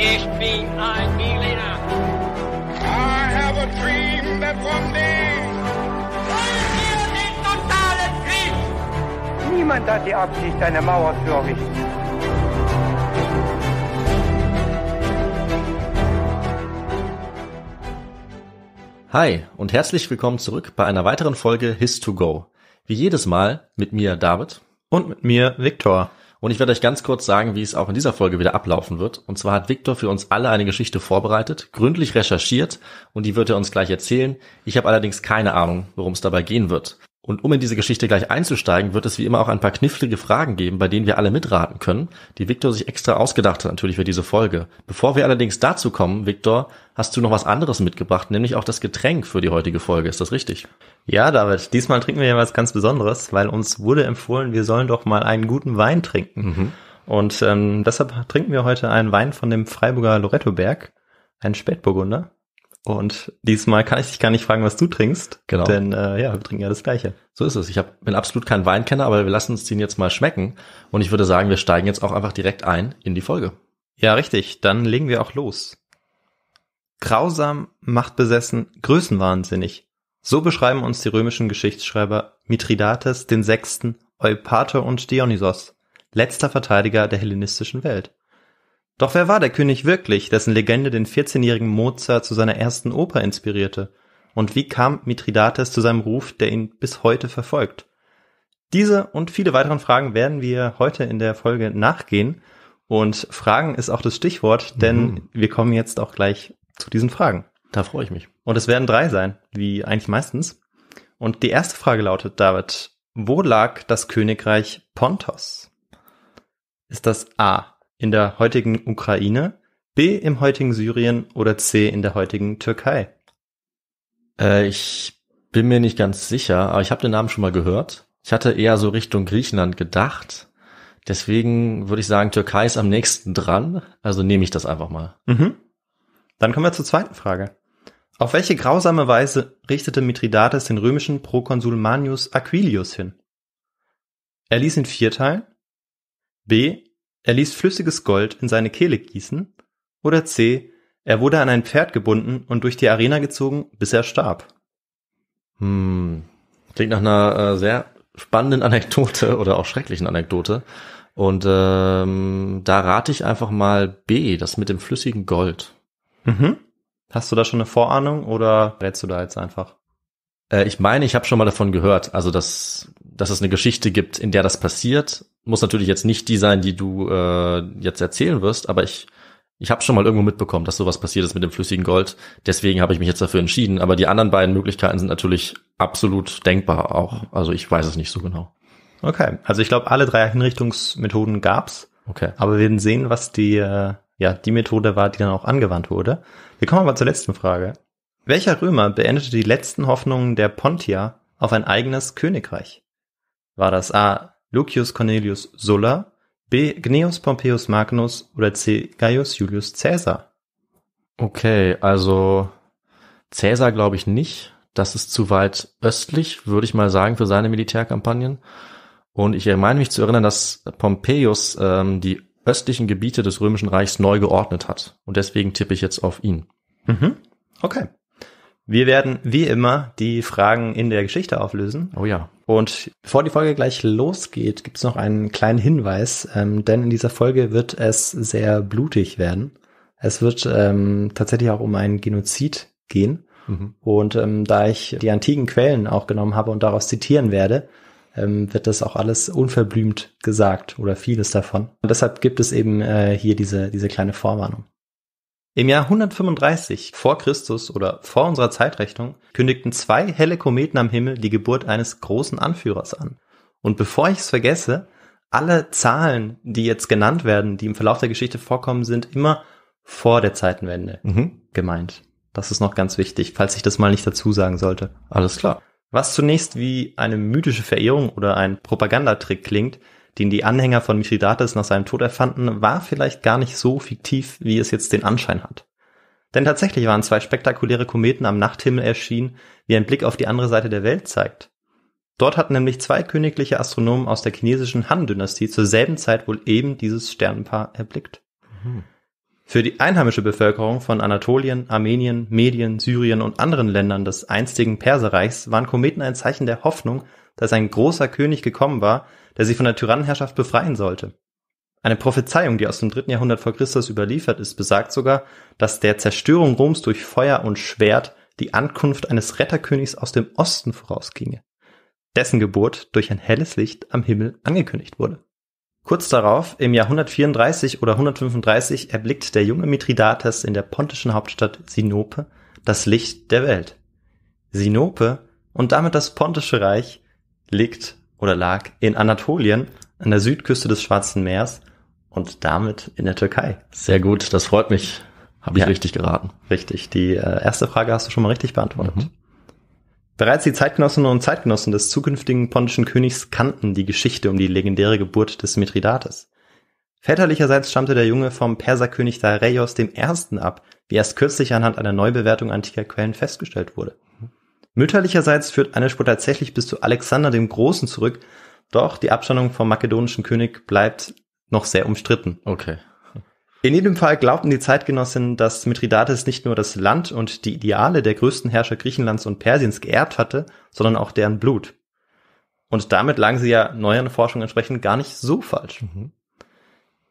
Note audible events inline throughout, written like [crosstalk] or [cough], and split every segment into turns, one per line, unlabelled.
Ich bin ein Berliner. I have a dream that one day. Wollen wir den totalen Krieg? Niemand hat die Absicht, eine Mauer zu errichten.
Hi und herzlich willkommen zurück bei einer weiteren Folge His to Go. Wie jedes Mal mit mir David und mit mir Viktor. Und ich werde euch ganz kurz sagen, wie es auch in dieser Folge wieder ablaufen wird. Und zwar hat Victor für uns alle eine Geschichte vorbereitet, gründlich recherchiert und die wird er uns gleich erzählen. Ich habe allerdings keine Ahnung, worum es dabei gehen wird. Und um in diese Geschichte gleich einzusteigen, wird es wie immer auch ein paar knifflige Fragen geben, bei denen wir alle mitraten können, die Victor sich extra ausgedacht hat natürlich für diese Folge. Bevor wir allerdings dazu kommen, Victor, hast du noch was anderes mitgebracht, nämlich auch das Getränk für die heutige Folge. Ist das richtig? Ja, David, diesmal trinken wir ja was ganz Besonderes, weil uns wurde
empfohlen, wir sollen doch mal einen guten Wein trinken. Mhm. Und ähm, deshalb trinken wir heute einen Wein von dem Freiburger Lorettoberg, einen Spätburgunder. Und diesmal kann
ich dich gar nicht fragen, was du trinkst. Genau. Denn äh, ja, wir trinken ja das Gleiche. So ist es. Ich hab, bin absolut kein Weinkenner, aber wir lassen uns den jetzt mal schmecken. Und ich würde sagen, wir steigen jetzt auch einfach direkt ein in die Folge. Ja, richtig. Dann legen wir auch los. Grausam, machtbesessen,
größenwahnsinnig. So beschreiben uns die römischen Geschichtsschreiber Mithridates den Sechsten, Eupator und Dionysos, letzter Verteidiger der hellenistischen Welt. Doch wer war der König wirklich, dessen Legende den 14-jährigen Mozart zu seiner ersten Oper inspirierte? Und wie kam Mithridates zu seinem Ruf, der ihn bis heute verfolgt? Diese und viele weiteren Fragen werden wir heute in der Folge nachgehen. Und Fragen ist auch das Stichwort, denn mhm. wir kommen jetzt auch gleich zu diesen Fragen. Da freue ich mich. Und es werden drei sein, wie eigentlich meistens. Und die erste Frage lautet, David, wo lag das Königreich Pontos? Ist das A in der heutigen
Ukraine, B im heutigen Syrien oder C in der heutigen Türkei? Äh, ich bin mir nicht ganz sicher, aber ich habe den Namen schon mal gehört. Ich hatte eher so Richtung Griechenland gedacht. Deswegen würde ich sagen, Türkei ist am nächsten dran. Also nehme ich das einfach mal. Mhm. Dann kommen wir zur zweiten Frage. Auf welche grausame
Weise richtete Mithridates den römischen Prokonsul Manius Aquilius hin? Er ließ ihn vierteilen, b. Er ließ flüssiges Gold in seine Kehle gießen, oder C. Er wurde an ein Pferd gebunden und durch die Arena gezogen, bis er starb.
Hm, klingt nach einer äh, sehr spannenden Anekdote [laughs] oder auch schrecklichen Anekdote. Und ähm, da rate ich einfach mal B, das mit dem flüssigen Gold. Mhm. Hast du da schon eine Vorahnung oder rätst du da jetzt einfach? Äh, ich meine, ich habe schon mal davon gehört, also dass, dass es eine Geschichte gibt, in der das passiert. Muss natürlich jetzt nicht die sein, die du äh, jetzt erzählen wirst, aber ich, ich habe schon mal irgendwo mitbekommen, dass sowas passiert ist mit dem flüssigen Gold. Deswegen habe ich mich jetzt dafür entschieden. Aber die anderen beiden Möglichkeiten sind natürlich absolut denkbar auch. Also ich weiß es nicht so genau.
Okay, also ich glaube, alle drei Hinrichtungsmethoden gab's. Okay.
Aber wir werden sehen, was die, äh,
ja, die Methode war, die dann auch angewandt wurde. Wir kommen aber zur letzten Frage. Welcher Römer beendete die letzten Hoffnungen der Pontier auf ein eigenes Königreich? War das A. Lucius Cornelius Sulla, B. Gnaeus Pompeius Magnus oder C.
Gaius Julius Caesar? Okay, also Caesar glaube ich nicht. Das ist zu weit östlich, würde ich mal sagen, für seine Militärkampagnen. Und ich meine mich zu erinnern, dass Pompeius ähm, die östlichen Gebiete des Römischen Reichs neu geordnet hat. Und deswegen tippe ich jetzt auf ihn. Mhm. Okay. Wir
werden wie immer die Fragen in der Geschichte auflösen. Oh ja. Und bevor die Folge gleich losgeht, gibt es noch einen kleinen Hinweis, ähm, denn in dieser Folge wird es sehr blutig werden. Es wird ähm, tatsächlich auch um einen Genozid gehen. Mhm. Und ähm, da ich die antiken Quellen auch genommen habe und daraus zitieren werde, ähm, wird das auch alles unverblümt gesagt oder vieles davon. Und deshalb gibt es eben äh, hier diese, diese kleine Vorwarnung. Im Jahr 135 vor Christus oder vor unserer Zeitrechnung kündigten zwei helle Kometen am Himmel die Geburt eines großen Anführers an. Und bevor ich es vergesse, alle Zahlen, die jetzt genannt werden, die im Verlauf der Geschichte vorkommen, sind immer vor der Zeitenwende mhm. gemeint. Das ist noch ganz wichtig, falls ich das mal nicht dazu sagen sollte. Alles klar. Was zunächst wie eine mythische Verehrung oder ein Propagandatrick klingt, den die Anhänger von Mithridates nach seinem Tod erfanden, war vielleicht gar nicht so fiktiv, wie es jetzt den Anschein hat. Denn tatsächlich waren zwei spektakuläre Kometen am Nachthimmel erschienen, wie ein Blick auf die andere Seite der Welt zeigt. Dort hatten nämlich zwei königliche Astronomen aus der chinesischen Han-Dynastie zur selben Zeit wohl eben dieses Sternenpaar erblickt. Mhm. Für die einheimische Bevölkerung von Anatolien, Armenien, Medien, Syrien und anderen Ländern des einstigen Perserreichs waren Kometen ein Zeichen der Hoffnung, dass ein großer König gekommen war, der sie von der Tyrannenherrschaft befreien sollte. Eine Prophezeiung, die aus dem dritten Jahrhundert vor Christus überliefert ist, besagt sogar, dass der Zerstörung Roms durch Feuer und Schwert die Ankunft eines Retterkönigs aus dem Osten vorausginge, dessen Geburt durch ein helles Licht am Himmel angekündigt wurde. Kurz darauf, im Jahr 134 oder 135, erblickt der junge Mithridates in der pontischen Hauptstadt Sinope das Licht der Welt. Sinope und damit das pontische Reich liegt oder lag in Anatolien an der Südküste des Schwarzen Meers und damit in der Türkei. Sehr gut, das freut mich. Habe ich ja, richtig geraten. Richtig. Die äh, erste Frage hast du schon mal richtig beantwortet. Mhm. Bereits die Zeitgenossinnen und Zeitgenossen des zukünftigen pontischen Königs kannten die Geschichte um die legendäre Geburt des Mithridates. Väterlicherseits stammte der Junge vom Perserkönig Dareios I. ab, wie erst kürzlich anhand einer Neubewertung antiker Quellen festgestellt wurde. Mütterlicherseits führt eine Spur tatsächlich bis zu Alexander dem Großen zurück, doch die Abstammung vom makedonischen König bleibt noch sehr umstritten. Okay. In jedem Fall glaubten die Zeitgenossen, dass Mithridates nicht nur das Land und die Ideale der größten Herrscher Griechenlands und Persiens geerbt hatte, sondern auch deren Blut. Und damit lagen sie ja neueren Forschungen entsprechend gar nicht so falsch. Mhm.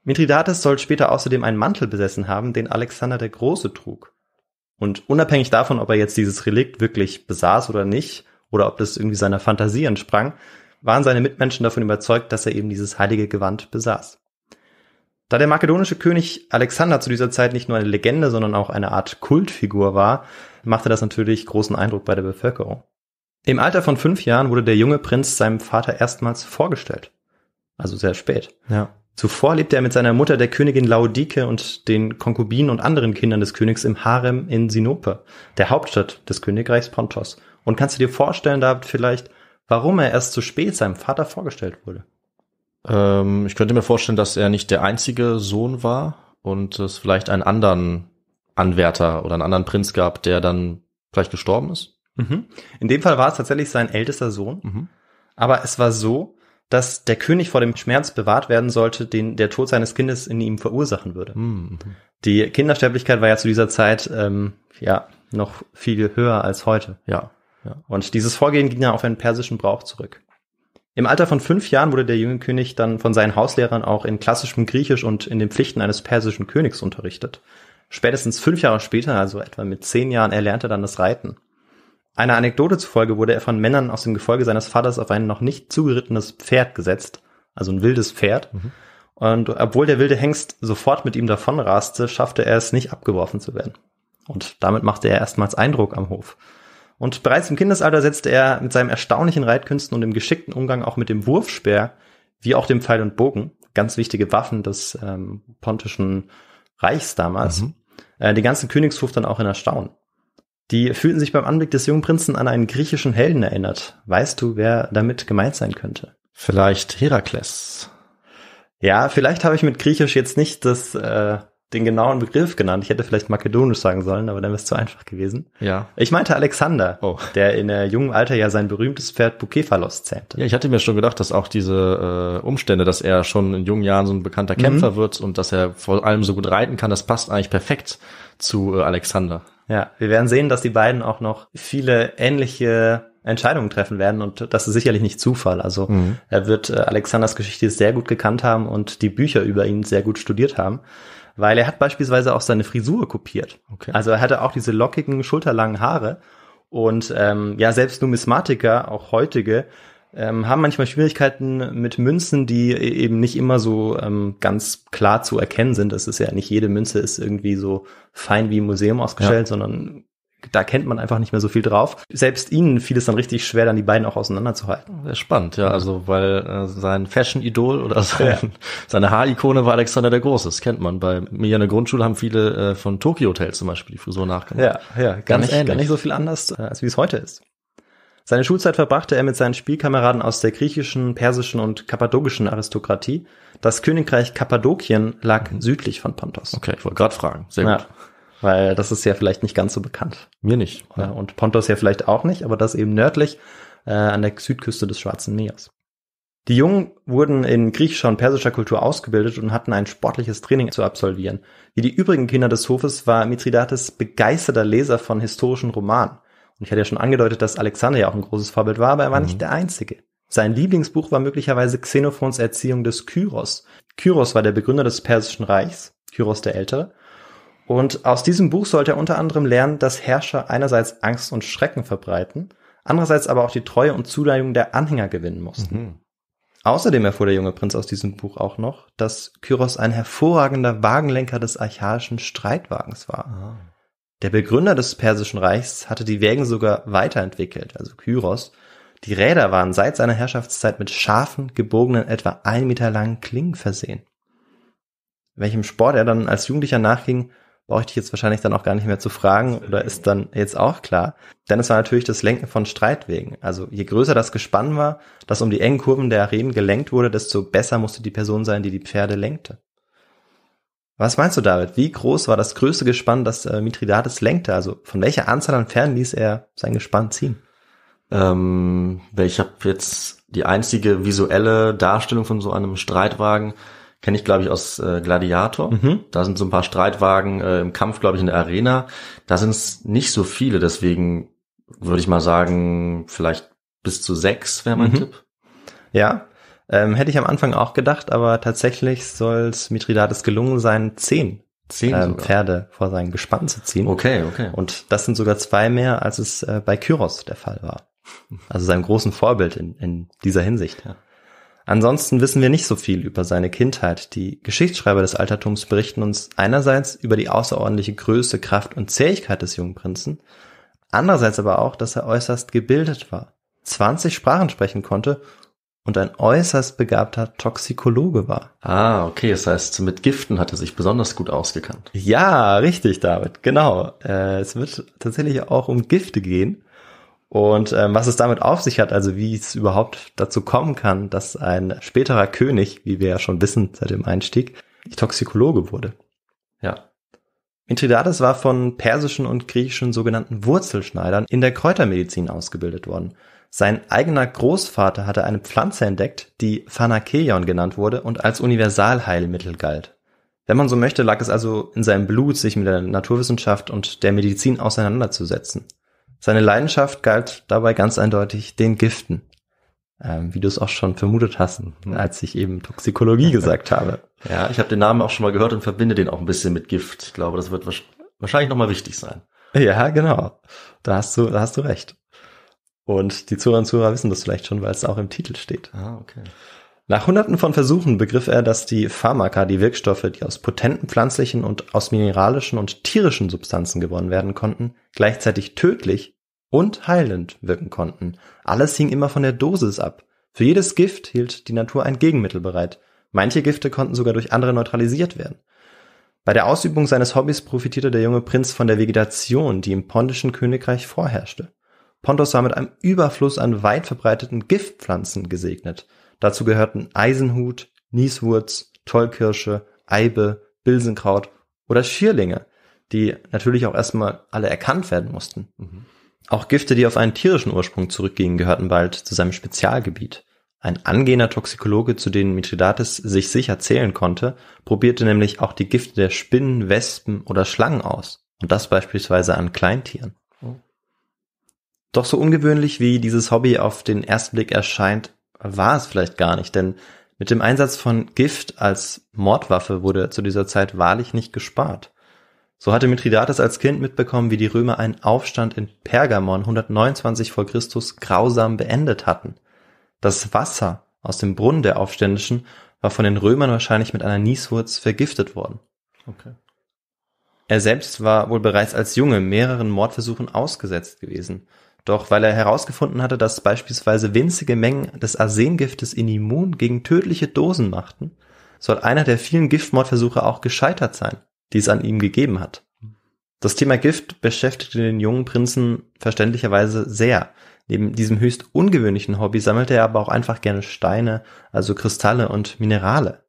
Mithridates soll später außerdem einen Mantel besessen haben, den Alexander der Große trug. Und unabhängig davon, ob er jetzt dieses Relikt wirklich besaß oder nicht, oder ob das irgendwie seiner Fantasie entsprang, waren seine Mitmenschen davon überzeugt, dass er eben dieses heilige Gewand besaß. Da der makedonische König Alexander zu dieser Zeit nicht nur eine Legende, sondern auch eine Art Kultfigur war, machte das natürlich großen Eindruck bei der Bevölkerung. Im Alter von fünf Jahren wurde der junge Prinz seinem Vater erstmals vorgestellt. Also sehr spät. Ja. Zuvor lebte er mit seiner Mutter, der Königin Laodike und den Konkubinen und anderen Kindern des Königs im Harem in Sinope, der Hauptstadt des Königreichs Pontos. Und kannst du dir vorstellen, David, vielleicht, warum er erst zu spät seinem Vater vorgestellt
wurde? Ähm, ich könnte mir vorstellen, dass er nicht der einzige Sohn war und es vielleicht einen anderen Anwärter oder einen anderen Prinz gab, der dann vielleicht gestorben ist.
Mhm. In dem
Fall war es tatsächlich sein ältester Sohn. Mhm. Aber es war so,
dass der König vor dem Schmerz bewahrt werden sollte, den der Tod seines Kindes in ihm verursachen würde. Mhm. mhm. Die Kindersterblichkeit war ja zu dieser Zeit ähm, ja noch viel höher als heute. Ja, ja. Und dieses Vorgehen ging ja auf einen persischen Brauch zurück. Im Alter von fünf Jahren wurde der junge König dann von seinen Hauslehrern auch in klassischem Griechisch und in den Pflichten eines persischen Königs unterrichtet. Spätestens fünf Jahre später, also etwa mit zehn Jahren, erlernte er dann das Reiten. Einer Anekdote zufolge wurde er von Männern aus dem Gefolge seines Vaters auf ein noch nicht zugerittenes Pferd gesetzt, also ein wildes Pferd. Mhm. Und obwohl der wilde Hengst sofort mit ihm davonraste, schaffte er es nicht abgeworfen zu werden. Und damit machte er erstmals Eindruck am Hof. Und bereits im Kindesalter setzte er mit seinem erstaunlichen Reitkünsten und dem geschickten Umgang auch mit dem Wurfspeer, wie auch dem Pfeil und Bogen, ganz wichtige Waffen des ähm, pontischen Reichs damals, mhm. äh, den ganzen Königshof dann auch in Erstaunen. Die fühlten sich beim Anblick des jungen Prinzen an einen griechischen Helden erinnert. Weißt du, wer damit gemeint sein könnte? Vielleicht Herakles. Ja, vielleicht habe ich mit Griechisch jetzt nicht das äh, den genauen Begriff genannt. Ich hätte vielleicht makedonisch sagen sollen, aber dann wäre es zu einfach gewesen. Ja. Ich meinte Alexander,
oh. der in der jungen Alter ja sein berühmtes Pferd Bukephalos zähmte. Ja, ich hatte mir schon gedacht, dass auch diese äh, Umstände, dass er schon in jungen Jahren so ein bekannter mhm. Kämpfer wird und dass er vor allem so gut reiten kann, das passt eigentlich perfekt zu äh, Alexander. Ja, wir werden sehen, dass die beiden auch noch viele
ähnliche Entscheidungen treffen werden und das ist sicherlich nicht Zufall. Also mhm. er wird äh, Alexanders Geschichte sehr gut gekannt haben und die Bücher über ihn sehr gut studiert haben weil er hat beispielsweise auch seine Frisur kopiert. Okay. Also er hatte auch diese lockigen, schulterlangen Haare. Und ähm, ja, selbst Numismatiker, auch heutige, ähm, haben manchmal Schwierigkeiten mit Münzen, die e-, eben nicht immer so ähm, ganz klar zu erkennen sind. Das ist ja nicht jede Münze ist irgendwie so fein wie im Museum ausgestellt, ja. sondern da kennt man einfach nicht mehr so viel drauf.
Selbst ihnen fiel es dann richtig schwer, dann die beiden auch auseinanderzuhalten. Sehr spannend, ja, also weil äh, sein Fashion-Idol oder sein, ja. [laughs] seine Haarikone war Alexander der Große, das kennt man. Bei mir in der Grundschule haben viele äh, von Tokyo Hotel zum Beispiel die Frisur nachgemacht. Ja, ja, gar, gar, nicht, ähnlich. gar nicht so viel
anders, äh, als wie es heute ist. Seine Schulzeit verbrachte er mit seinen Spielkameraden aus der griechischen, persischen und kappadokischen Aristokratie. Das Königreich Kappadokien lag mhm. südlich von Pontos. Okay, ich wollte gerade fragen. Sehr ja. gut. Weil das ist ja vielleicht nicht ganz so bekannt. Mir nicht. Ja. und Pontos ja vielleicht auch nicht, aber das eben nördlich äh, an der Südküste des Schwarzen Meeres. Die Jungen wurden in griechischer und persischer Kultur ausgebildet und hatten ein sportliches Training zu absolvieren. Wie die übrigen Kinder des Hofes war Mithridates begeisterter Leser von historischen Romanen. Und ich hatte ja schon angedeutet, dass Alexander ja auch ein großes Vorbild war, aber er war mhm. nicht der Einzige. Sein Lieblingsbuch war möglicherweise Xenophons Erziehung des Kyros. Kyros war der Begründer des Persischen Reichs, Kyros der Ältere, und aus diesem Buch sollte er unter anderem lernen, dass Herrscher einerseits Angst und Schrecken verbreiten, andererseits aber auch die Treue und Zuneigung der Anhänger gewinnen mussten. Mhm. Außerdem erfuhr der junge Prinz aus diesem Buch auch noch, dass Kyros ein hervorragender Wagenlenker des archaischen Streitwagens war. Ah. Der Begründer des Persischen Reichs hatte die Wägen sogar weiterentwickelt, also Kyros. Die Räder waren seit seiner Herrschaftszeit mit scharfen, gebogenen, etwa ein Meter langen Klingen versehen. Welchem Sport er dann als Jugendlicher nachging, brauche ich dich jetzt wahrscheinlich dann auch gar nicht mehr zu fragen oder ist dann jetzt auch klar. Denn es war natürlich das Lenken von Streitwegen. Also je größer das Gespann war, das um die engen Kurven der Arenen gelenkt wurde, desto besser musste die Person sein, die die Pferde lenkte. Was meinst du, David? Wie groß war das größte Gespann, das äh, Mithridates lenkte? Also von welcher Anzahl an Pferden ließ er
sein Gespann ziehen? Ähm, ich habe jetzt die einzige visuelle Darstellung von so einem Streitwagen Kenne ich, glaube ich, aus äh, Gladiator. Mhm. Da sind so ein paar Streitwagen äh, im Kampf, glaube ich, in der Arena. Da sind es nicht so viele, deswegen würde ich mal sagen, vielleicht bis zu sechs wäre mein mhm. Tipp. Ja, ähm,
hätte ich am Anfang auch gedacht, aber tatsächlich soll es Mithridates gelungen sein, zehn, zehn ähm, Pferde vor seinen Gespann zu ziehen. Okay, okay. Und das sind sogar zwei mehr, als es äh, bei Kyros der Fall war. Also seinem großen Vorbild in, in dieser Hinsicht. Ja. Ansonsten wissen wir nicht so viel über seine Kindheit. Die Geschichtsschreiber des Altertums berichten uns einerseits über die außerordentliche Größe, Kraft und Zähigkeit des jungen Prinzen, andererseits aber auch, dass er äußerst gebildet war, 20 Sprachen sprechen konnte und ein äußerst begabter Toxikologe war.
Ah, okay, das heißt, mit Giften hat er sich besonders gut ausgekannt. Ja, richtig, David, genau. Äh, es wird tatsächlich auch um Gifte gehen.
Und ähm, was es damit auf sich hat, also wie es überhaupt dazu kommen kann, dass ein späterer König, wie wir ja schon wissen seit dem Einstieg, Toxikologe wurde. Ja. Mithridates war von persischen und griechischen sogenannten Wurzelschneidern in der Kräutermedizin ausgebildet worden. Sein eigener Großvater hatte eine Pflanze entdeckt, die Phanakeion genannt wurde und als Universalheilmittel galt. Wenn man so möchte, lag es also in seinem Blut, sich mit der Naturwissenschaft und der Medizin auseinanderzusetzen. Seine Leidenschaft galt dabei ganz eindeutig den Giften. Ähm, wie du es auch schon vermutet hast, mhm. als ich eben Toxikologie gesagt habe. [laughs]
Ja, ich habe den Namen auch schon mal gehört und verbinde den auch ein bisschen mit Gift. Ich glaube, das wird wahrscheinlich nochmal wichtig sein.
Ja, genau. Da hast du, da hast du recht. Und die Zuhörer und Zuhörer wissen das vielleicht schon, weil es auch im Titel steht. Ah, okay. Nach hunderten von Versuchen begriff er, dass die Pharmaka, die Wirkstoffe, die aus potenten pflanzlichen und aus mineralischen und tierischen Substanzen gewonnen werden konnten, gleichzeitig tödlich und heilend wirken konnten. Alles hing immer von der Dosis ab. Für jedes Gift hielt die Natur ein Gegenmittel bereit. Manche Gifte konnten sogar durch andere neutralisiert werden. Bei der Ausübung seines Hobbys profitierte der junge Prinz von der Vegetation, die im pontischen Königreich vorherrschte. Pontos war mit einem Überfluss an weit verbreiteten Giftpflanzen gesegnet. Dazu gehörten Eisenhut, Nieswurz, Tollkirsche, Eibe, Bilsenkraut oder Schierlinge, die natürlich auch erstmal alle erkannt werden mussten. Mhm. Auch Gifte, die auf einen tierischen Ursprung zurückgingen, gehörten bald zu seinem Spezialgebiet. Ein angehender Toxikologe, zu denen Mithridates sich sicher zählen konnte, probierte nämlich auch die Gifte der Spinnen, Wespen oder Schlangen aus. Und das beispielsweise an Kleintieren. Oh. Doch so ungewöhnlich wie dieses Hobby auf den ersten Blick erscheint, war es vielleicht gar nicht, denn mit dem Einsatz von Gift als Mordwaffe wurde zu dieser Zeit wahrlich nicht gespart. So hatte Mithridates als Kind mitbekommen, wie die Römer einen Aufstand in Pergamon 129 vor Christus grausam beendet hatten. Das Wasser aus dem Brunnen der Aufständischen war von den Römern wahrscheinlich mit einer Nieswurz vergiftet worden. Okay. Er selbst war wohl bereits als Junge mehreren Mordversuchen ausgesetzt gewesen doch weil er herausgefunden hatte, dass beispielsweise winzige Mengen des Arsengiftes in immun gegen tödliche Dosen machten, soll einer der vielen Giftmordversuche auch gescheitert sein, die es an ihm gegeben hat. Das Thema Gift beschäftigte den jungen Prinzen verständlicherweise sehr. Neben diesem höchst ungewöhnlichen Hobby sammelte er aber auch einfach gerne Steine, also Kristalle und Minerale.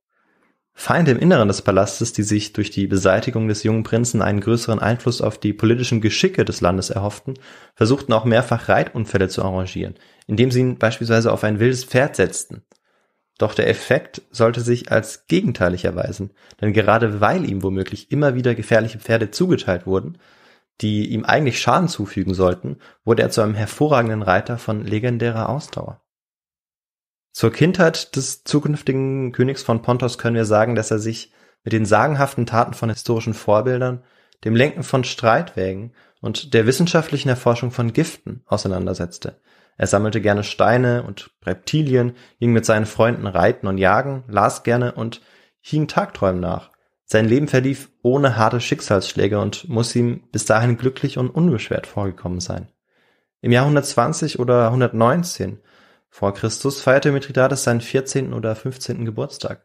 Feinde im Inneren des Palastes, die sich durch die Beseitigung des jungen Prinzen einen größeren Einfluss auf die politischen Geschicke des Landes erhofften, versuchten auch mehrfach Reitunfälle zu arrangieren, indem sie ihn beispielsweise auf ein wildes Pferd setzten. Doch der Effekt sollte sich als gegenteilig erweisen, denn gerade weil ihm womöglich immer wieder gefährliche Pferde zugeteilt wurden, die ihm eigentlich Schaden zufügen sollten, wurde er zu einem hervorragenden Reiter von legendärer Ausdauer. Zur Kindheit des zukünftigen Königs von Pontos können wir sagen, dass er sich mit den sagenhaften Taten von historischen Vorbildern, dem Lenken von Streitwägen und der wissenschaftlichen Erforschung von Giften auseinandersetzte. Er sammelte gerne Steine und Reptilien, ging mit seinen Freunden reiten und jagen, las gerne und hing Tagträumen nach. Sein Leben verlief ohne harte Schicksalsschläge und muss ihm bis dahin glücklich und unbeschwert vorgekommen sein. Im Jahr 120 oder 119 vor Christus feierte Mithridates seinen 14. oder 15. Geburtstag.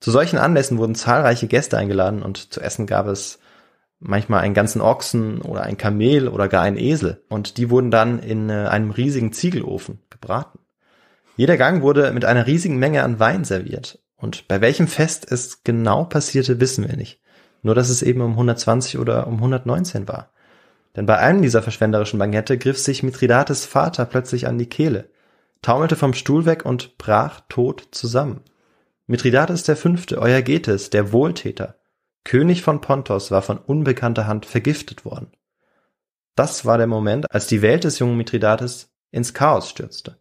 Zu solchen Anlässen wurden zahlreiche Gäste eingeladen und zu essen gab es manchmal einen ganzen Ochsen oder ein Kamel oder gar einen Esel. Und die wurden dann in äh, einem riesigen Ziegelofen gebraten. Jeder Gang wurde mit einer riesigen Menge an Wein serviert. Und bei welchem Fest es genau passierte, wissen wir nicht. Nur dass es eben um 120 oder um 119 war. Denn bei einem dieser verschwenderischen Bankette griff sich Mithridates Vater plötzlich an die Kehle taumelte vom Stuhl weg und brach tot zusammen. Mithridates V., euer Getes, der Wohltäter, König von Pontos, war von unbekannter Hand vergiftet worden. Das war der Moment, als die Welt des jungen Mithridates ins Chaos stürzte.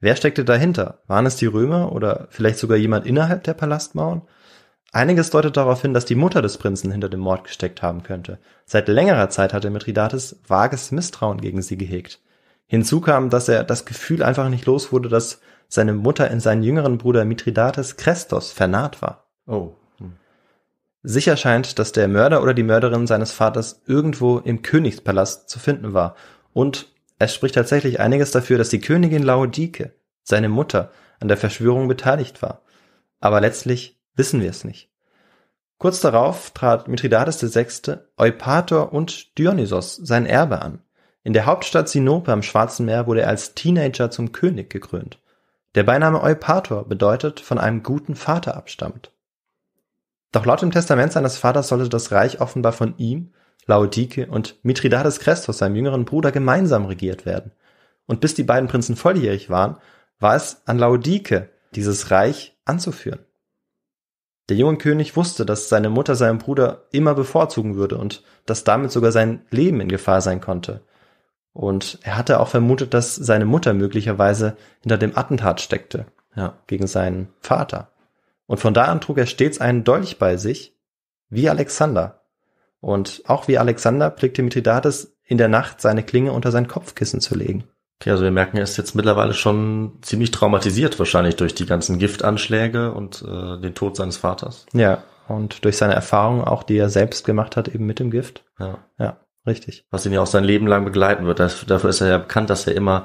Wer steckte dahinter? Waren es die Römer oder vielleicht sogar jemand innerhalb der Palastmauern? Einiges deutet darauf hin, dass die Mutter des Prinzen hinter dem Mord gesteckt haben könnte. Seit längerer Zeit hatte Mithridates vages Misstrauen gegen sie gehegt. Hinzu kam, dass er das Gefühl einfach nicht los wurde, dass seine Mutter in seinen jüngeren Bruder Mithridates Krestos vernarrt war. Oh. Hm. Sicher scheint, dass der Mörder oder die Mörderin seines Vaters irgendwo im Königspalast zu finden war. Und es spricht tatsächlich einiges dafür, dass die Königin Laodike, seine Mutter, an der Verschwörung beteiligt war. Aber letztlich wissen wir es nicht. Kurz darauf trat Mithridates VI. Eupator und Dionysos sein Erbe an. In der Hauptstadt Sinope am Schwarzen Meer wurde er als Teenager zum König gekrönt. Der Beiname Eupator bedeutet „von einem guten Vater abstammt“. Doch laut dem Testament seines Vaters sollte das Reich offenbar von ihm, Laodike und Mithridates Krestos, seinem jüngeren Bruder, gemeinsam regiert werden. Und bis die beiden Prinzen volljährig waren, war es an Laodike, dieses Reich anzuführen. Der junge König wusste, dass seine Mutter seinen Bruder immer bevorzugen würde und dass damit sogar sein Leben in Gefahr sein konnte. Und er hatte auch vermutet, dass seine Mutter möglicherweise hinter dem Attentat steckte, ja, gegen seinen Vater. Und von da an trug er stets einen Dolch bei sich, wie Alexander. Und auch wie Alexander pflegte Mithridates in der Nacht seine Klinge unter sein Kopfkissen zu
legen. Okay, also wir merken, er ist jetzt mittlerweile schon ziemlich traumatisiert, wahrscheinlich durch die ganzen Giftanschläge und äh, den Tod seines Vaters.
Ja, und durch seine Erfahrungen auch, die er selbst gemacht hat, eben mit dem Gift. Ja. ja. Richtig.
Was ihn ja auch sein Leben lang begleiten wird. Das, dafür ist er ja bekannt, dass er immer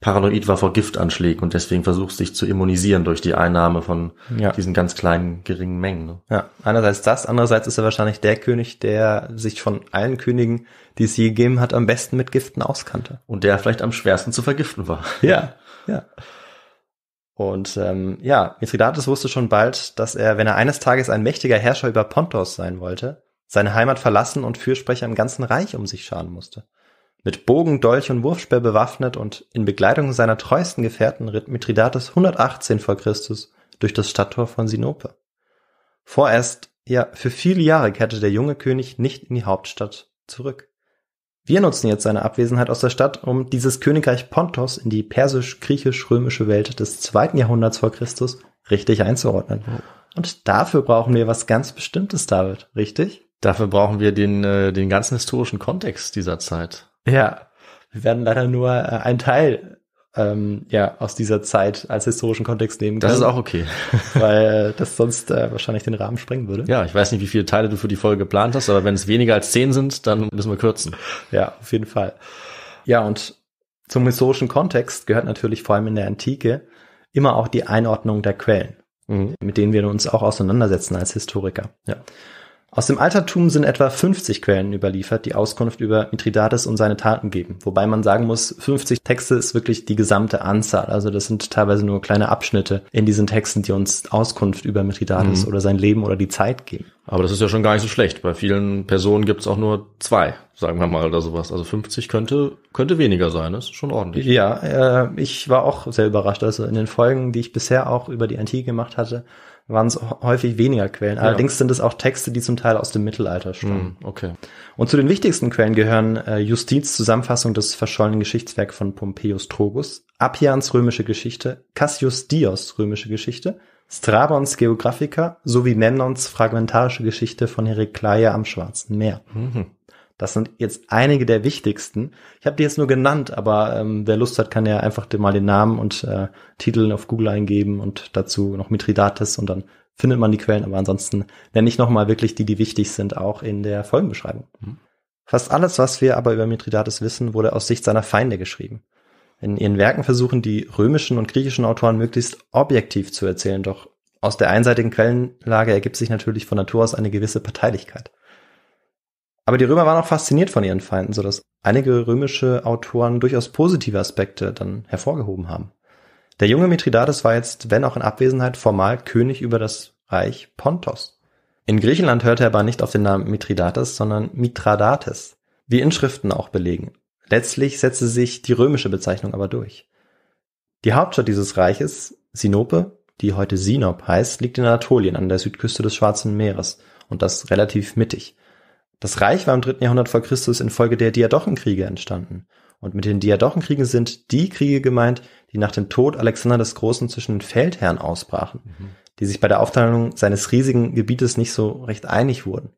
paranoid war vor Giftanschlägen und deswegen versucht, sich zu immunisieren durch die Einnahme von ja. diesen ganz kleinen, geringen Mengen. Ne?
Ja, einerseits das, andererseits ist er wahrscheinlich der König, der sich von allen Königen, die es je gegeben hat, am besten mit Giften auskannte.
Und der vielleicht am schwersten zu vergiften war. [laughs] Ja, ja. Und ähm, ja, Mithridates
wusste schon bald, dass er, wenn er eines Tages ein mächtiger Herrscher über Pontos sein wollte, seine Heimat verlassen und Fürsprecher im ganzen Reich um sich scharen musste. Mit Bogen, Dolch und Wurfspeer bewaffnet und in Begleitung seiner treuesten Gefährten ritt Mithridates 118 vor Christus durch das Stadttor von Sinope. Vorerst, ja, für viele Jahre kehrte der junge König nicht in die Hauptstadt zurück. Wir nutzen jetzt seine Abwesenheit aus der Stadt, um dieses Königreich Pontos in die persisch-griechisch-römische Welt des zweiten Jahrhunderts vor Christus richtig einzuordnen.
Und dafür brauchen wir was ganz Bestimmtes, David, richtig? Dafür brauchen wir den, äh, den ganzen historischen Kontext dieser Zeit.
Ja, wir werden leider nur äh, einen Teil ähm, ja, aus dieser Zeit als historischen Kontext nehmen können. Das ist auch okay. [laughs] weil äh, das sonst äh, wahrscheinlich den Rahmen sprengen würde.
Ja, ich weiß nicht, wie viele Teile du für die Folge geplant hast, aber wenn es weniger als zehn sind, dann müssen wir kürzen. Ja, auf jeden Fall. Ja, und
zum historischen Kontext gehört natürlich vor allem in der Antike immer auch die Einordnung der Quellen, mhm. mit denen wir uns auch auseinandersetzen als Historiker. Ja. Aus dem Altertum sind etwa 50 Quellen überliefert, die Auskunft über Mithridates und seine Taten geben. Wobei man sagen muss, 50 Texte ist wirklich die gesamte Anzahl. Also das sind teilweise nur kleine Abschnitte in diesen Texten, die uns Auskunft über Mithridates mhm. oder sein Leben oder die Zeit geben.
Aber das ist ja schon gar nicht so schlecht. Bei vielen Personen gibt's auch nur zwei, sagen wir mal, oder sowas. Also 50 könnte, könnte weniger sein, das ist schon ordentlich.
Ja, äh, ich war auch sehr überrascht. Also in den Folgen, die ich bisher auch über die Antike gemacht hatte, waren es häufig weniger Quellen. Ja. Genau. Allerdings sind es auch Texte, die zum Teil aus dem Mittelalter stammen. Mm, okay. Und zu den wichtigsten Quellen gehören äh, Justins Zusammenfassung des verschollenen Geschichtswerks von Pompeius Trogus, Appians römische Geschichte, Cassius Dios römische Geschichte, Strabons Geographica sowie Memnons fragmentarische Geschichte von Herakleia am Schwarzen Meer. Mhm. Das sind jetzt einige der wichtigsten. Ich habe die jetzt nur genannt, aber ähm, wer Lust hat, kann ja einfach mal den Namen und äh, Titel auf Google eingeben und dazu noch Mitridates und dann findet man die Quellen. Aber ansonsten nenne ich nochmal wirklich die, die wichtig sind, auch in der Folgenbeschreibung. Mhm. Fast alles, was wir aber über Mitridates wissen, wurde aus Sicht seiner Feinde geschrieben. In ihren Werken versuchen die römischen und griechischen Autoren möglichst objektiv zu erzählen, doch aus der einseitigen Quellenlage ergibt sich natürlich von Natur aus eine gewisse Parteilichkeit. Aber die Römer waren auch fasziniert von ihren Feinden, so dass einige römische Autoren durchaus positive Aspekte dann hervorgehoben haben. Der junge Mithridates war jetzt, wenn auch in Abwesenheit, formal König über das Reich Pontos. In Griechenland hörte er aber nicht auf den Namen Mithridates, sondern Mithradates, wie Inschriften auch belegen. Letztlich setzte sich die römische Bezeichnung aber durch. Die Hauptstadt dieses Reiches, Sinope, die heute Sinop heißt, liegt in Anatolien an der Südküste des Schwarzen Meeres und das relativ mittig. Das Reich war im dritten Jahrhundert vor Christus infolge der Diadochenkriege entstanden. Und mit den Diadochenkriegen sind die Kriege gemeint, die nach dem Tod Alexander des Großen zwischen den Feldherren ausbrachen, mhm. die sich bei der Aufteilung seines riesigen Gebietes nicht so recht einig wurden.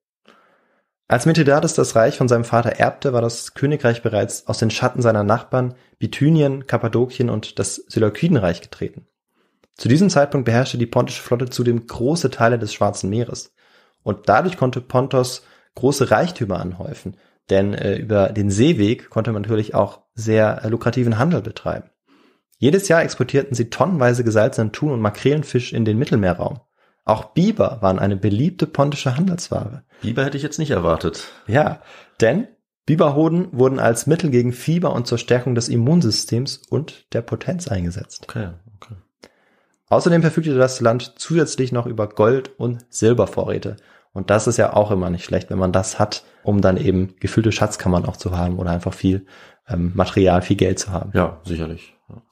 Als Mithridates das Reich von seinem Vater erbte, war das Königreich bereits aus den Schatten seiner Nachbarn Bithynien, Kappadokien und das Seleukidenreich getreten. Zu diesem Zeitpunkt beherrschte die pontische Flotte zudem große Teile des Schwarzen Meeres. Und dadurch konnte Pontos große Reichtümer anhäufen. Denn äh, über den Seeweg konnte man natürlich auch sehr äh, lukrativen Handel betreiben. Jedes Jahr exportierten sie tonnenweise gesalzenen Thun- und Makrelenfisch in den Mittelmeerraum. Auch Biber waren eine beliebte pontische Handelsware.
Biber hätte ich jetzt nicht erwartet.
Ja, denn Biberhoden wurden als Mittel gegen Fieber und zur Stärkung des Immunsystems und der Potenz eingesetzt. Okay, okay. Außerdem verfügte das Land zusätzlich noch über Gold- und Silbervorräte. Und das ist ja auch immer nicht schlecht, wenn man das hat, um dann eben gefüllte Schatzkammern auch zu haben oder einfach viel ähm, Material, viel Geld zu haben. Ja, sicherlich. Ja.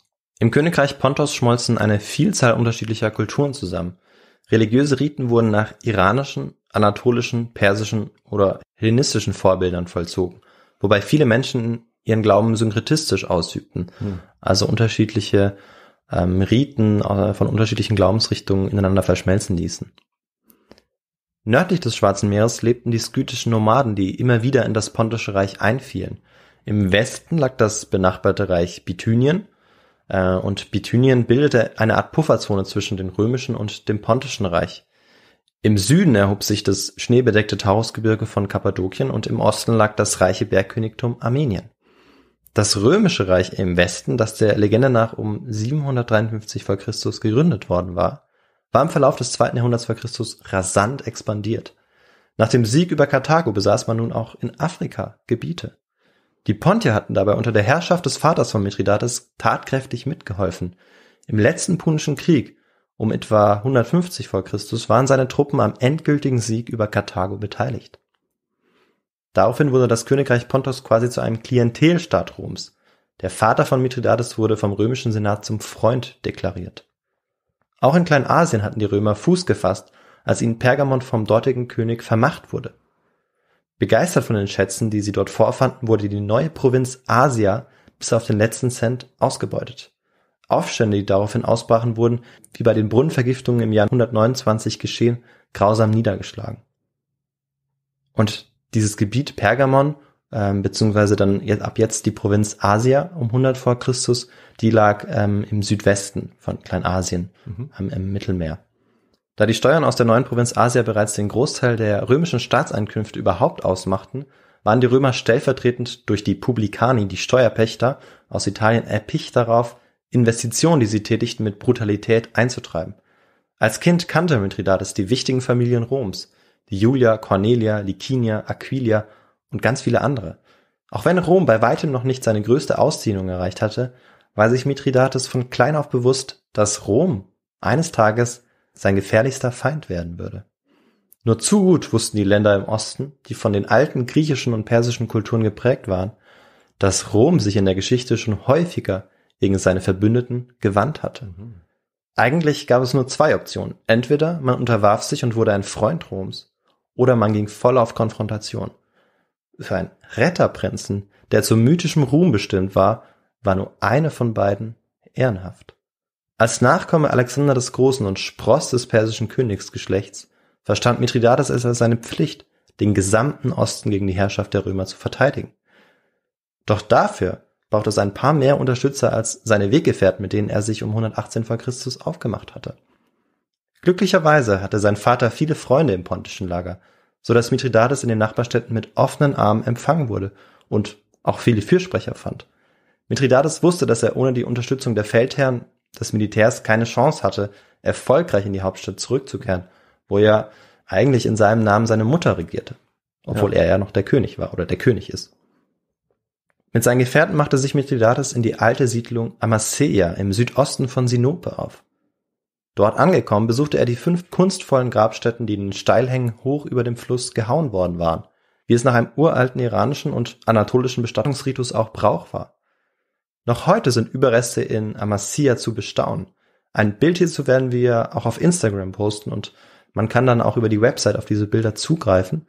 Im Königreich Pontos schmolzen eine Vielzahl unterschiedlicher Kulturen zusammen. Religiöse Riten wurden nach iranischen, anatolischen, persischen oder hellenistischen Vorbildern vollzogen, wobei viele Menschen ihren Glauben synkretistisch ausübten, hm. also unterschiedliche ähm, Riten äh, von unterschiedlichen Glaubensrichtungen ineinander verschmelzen ließen. Nördlich des Schwarzen Meeres lebten die skythischen Nomaden, die immer wieder in das Pontische Reich einfielen. Im Westen lag das benachbarte Reich Bithynien, äh, und Bithynien bildete eine Art Pufferzone zwischen dem römischen und dem Pontischen Reich. Im Süden erhob sich das schneebedeckte Taurusgebirge von Kappadokien und im Osten lag das reiche Bergkönigtum Armenien. Das römische Reich im Westen, das der Legende nach um 753 vor Christus gegründet worden war, war im Verlauf des zweiten Jahrhunderts vor Christus rasant expandiert. Nach dem Sieg über Karthago besaß man nun auch in Afrika Gebiete. Die Pontier hatten dabei unter der Herrschaft des Vaters von Mithridates tatkräftig mitgeholfen. Im letzten Punischen Krieg um etwa 150 vor Christus waren seine Truppen am endgültigen Sieg über Karthago beteiligt. Daraufhin wurde das Königreich Pontos quasi zu einem Klientelstaat Roms. Der Vater von Mithridates wurde vom römischen Senat zum Freund deklariert. Auch in Kleinasien hatten die Römer Fuß gefasst, als ihnen Pergamon vom dortigen König vermacht wurde. Begeistert von den Schätzen, die sie dort vorfanden, wurde die neue Provinz Asia bis auf den letzten Cent ausgebeutet. Aufstände, die daraufhin ausbrachen, wurden, wie bei den Brunnenvergiftungen im Jahr 129 geschehen, grausam niedergeschlagen. Und dieses Gebiet Pergamon ähm, beziehungsweise dann jetzt, ab jetzt die Provinz Asia um 100 vor Christus, die lag ähm, im Südwesten von Kleinasien mhm. am, im Mittelmeer. Da die Steuern aus der neuen Provinz Asia bereits den Großteil der römischen Staatseinkünfte überhaupt ausmachten, waren die Römer stellvertretend durch die Publicani, die Steuerpächter aus Italien, erpicht darauf, Investitionen, die sie tätigten, mit Brutalität einzutreiben. Als Kind kannte Mithridates die wichtigen Familien Roms, die Julia, Cornelia, Licinia, Aquilia und ganz viele andere. Auch wenn Rom bei weitem noch nicht seine größte Ausdehnung erreicht hatte, war sich Mithridates von klein auf bewusst, dass Rom eines Tages sein gefährlichster Feind werden würde. Nur zu gut wussten die Länder im Osten, die von den alten griechischen und persischen Kulturen geprägt waren, dass Rom sich in der Geschichte schon häufiger gegen seine Verbündeten gewandt hatte. Eigentlich gab es nur zwei Optionen. Entweder man unterwarf sich und wurde ein Freund Roms, oder man ging voll auf Konfrontation für einen Retterprinzen, der zu mythischem Ruhm bestimmt war, war nur eine von beiden ehrenhaft. Als Nachkomme Alexander des Großen und Spross des persischen Königsgeschlechts verstand Mithridates es als seine Pflicht, den gesamten Osten gegen die Herrschaft der Römer zu verteidigen. Doch dafür braucht es ein paar mehr Unterstützer als seine Weggefährten, mit denen er sich um 118 v. Chr. aufgemacht hatte. Glücklicherweise hatte sein Vater viele Freunde im pontischen Lager, so dass Mithridates in den Nachbarstädten mit offenen Armen empfangen wurde und auch viele Fürsprecher fand. Mithridates wusste, dass er ohne die Unterstützung der Feldherren des Militärs keine Chance hatte, erfolgreich in die Hauptstadt zurückzukehren, wo er eigentlich in seinem Namen seine Mutter regierte, obwohl ja. er ja noch der König war oder der König ist. Mit seinen Gefährten machte sich Mithridates in die alte Siedlung Amaseia im Südosten von Sinope auf. Dort angekommen, besuchte er die fünf kunstvollen Grabstätten, die in den Steilhängen hoch über dem Fluss gehauen worden waren, wie es nach einem uralten iranischen und anatolischen Bestattungsritus auch Brauch war. Noch heute sind Überreste in Amasya zu bestaunen. Ein Bild hierzu werden wir auch auf Instagram posten und man kann dann auch über die Website auf diese Bilder zugreifen.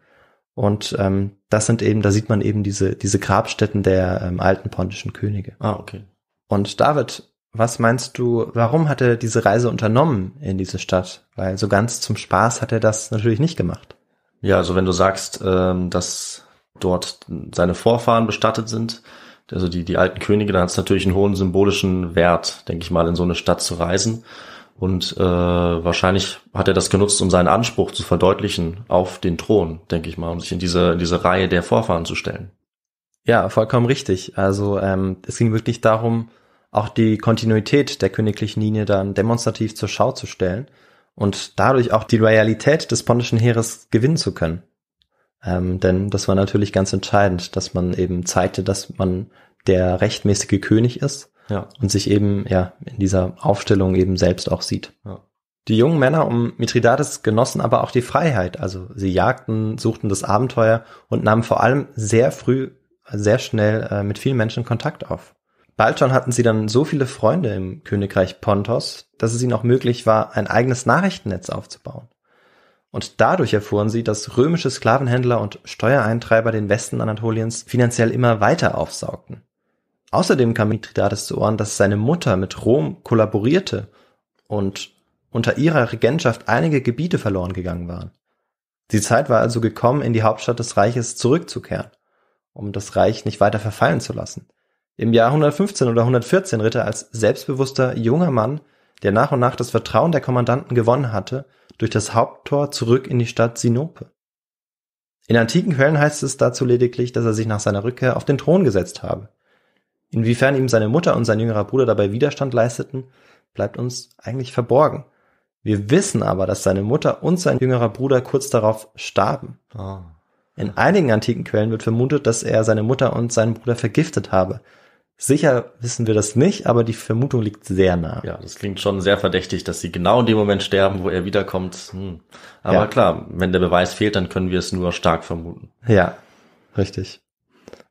Und ähm, das sind eben, da sieht man eben diese, diese Grabstätten der ähm, alten pontischen Könige. Ah, okay. Und David, was meinst du, warum hat er diese Reise unternommen in diese Stadt? Weil so ganz zum Spaß hat er das natürlich nicht gemacht.
Ja, also wenn du sagst, ähm, dass dort seine Vorfahren bestattet sind, also die, die alten Könige, dann hat es natürlich einen hohen symbolischen Wert, denke ich mal, in so eine Stadt zu reisen. Und äh, wahrscheinlich hat er das genutzt, um seinen Anspruch zu verdeutlichen auf den Thron, denke ich mal, um sich in diese, in diese Reihe der Vorfahren zu stellen.
Ja, vollkommen richtig. Also ähm, es ging wirklich darum, auch die Kontinuität der königlichen Linie dann demonstrativ zur Schau zu stellen und dadurch auch die Loyalität des pontischen Heeres gewinnen zu können. Ähm, denn das war natürlich ganz entscheidend, dass man eben zeigte, dass man der rechtmäßige König ist ja. und sich eben ja in dieser Aufstellung eben selbst auch sieht. Ja. Die jungen Männer um Mithridates genossen aber auch die Freiheit. Also sie jagten, suchten das Abenteuer und nahmen vor allem sehr früh, sehr schnell äh, mit vielen Menschen Kontakt auf. Bald schon hatten sie dann so viele Freunde im Königreich Pontos, dass es ihnen auch möglich war, ein eigenes Nachrichtennetz aufzubauen. Und dadurch erfuhren sie, dass römische Sklavenhändler und Steuereintreiber den Westen Anatoliens finanziell immer weiter aufsaugten. Außerdem kam Mithridates zu Ohren, dass seine Mutter mit Rom kollaborierte und unter ihrer Regentschaft einige Gebiete verloren gegangen waren. Die Zeit war also gekommen, in die Hauptstadt des Reiches zurückzukehren, um das Reich nicht weiter verfallen zu lassen. Im Jahr 115 oder 114 ritt er als selbstbewusster junger Mann, der nach und nach das Vertrauen der Kommandanten gewonnen hatte, durch das Haupttor zurück in die Stadt Sinope. In antiken Quellen heißt es dazu lediglich, dass er sich nach seiner Rückkehr auf den Thron gesetzt habe. Inwiefern ihm seine Mutter und sein jüngerer Bruder dabei Widerstand leisteten, bleibt uns eigentlich verborgen. Wir wissen aber, dass seine Mutter und sein jüngerer Bruder kurz darauf starben. Oh. In einigen antiken Quellen wird vermutet, dass er seine Mutter und seinen Bruder vergiftet habe, Sicher wissen wir das nicht, aber die Vermutung liegt sehr nah. Ja,
das klingt schon sehr verdächtig, dass sie genau in dem Moment sterben, wo er wiederkommt. Hm. Aber ja. klar, wenn der Beweis fehlt, dann können wir es nur stark vermuten. Ja,
richtig.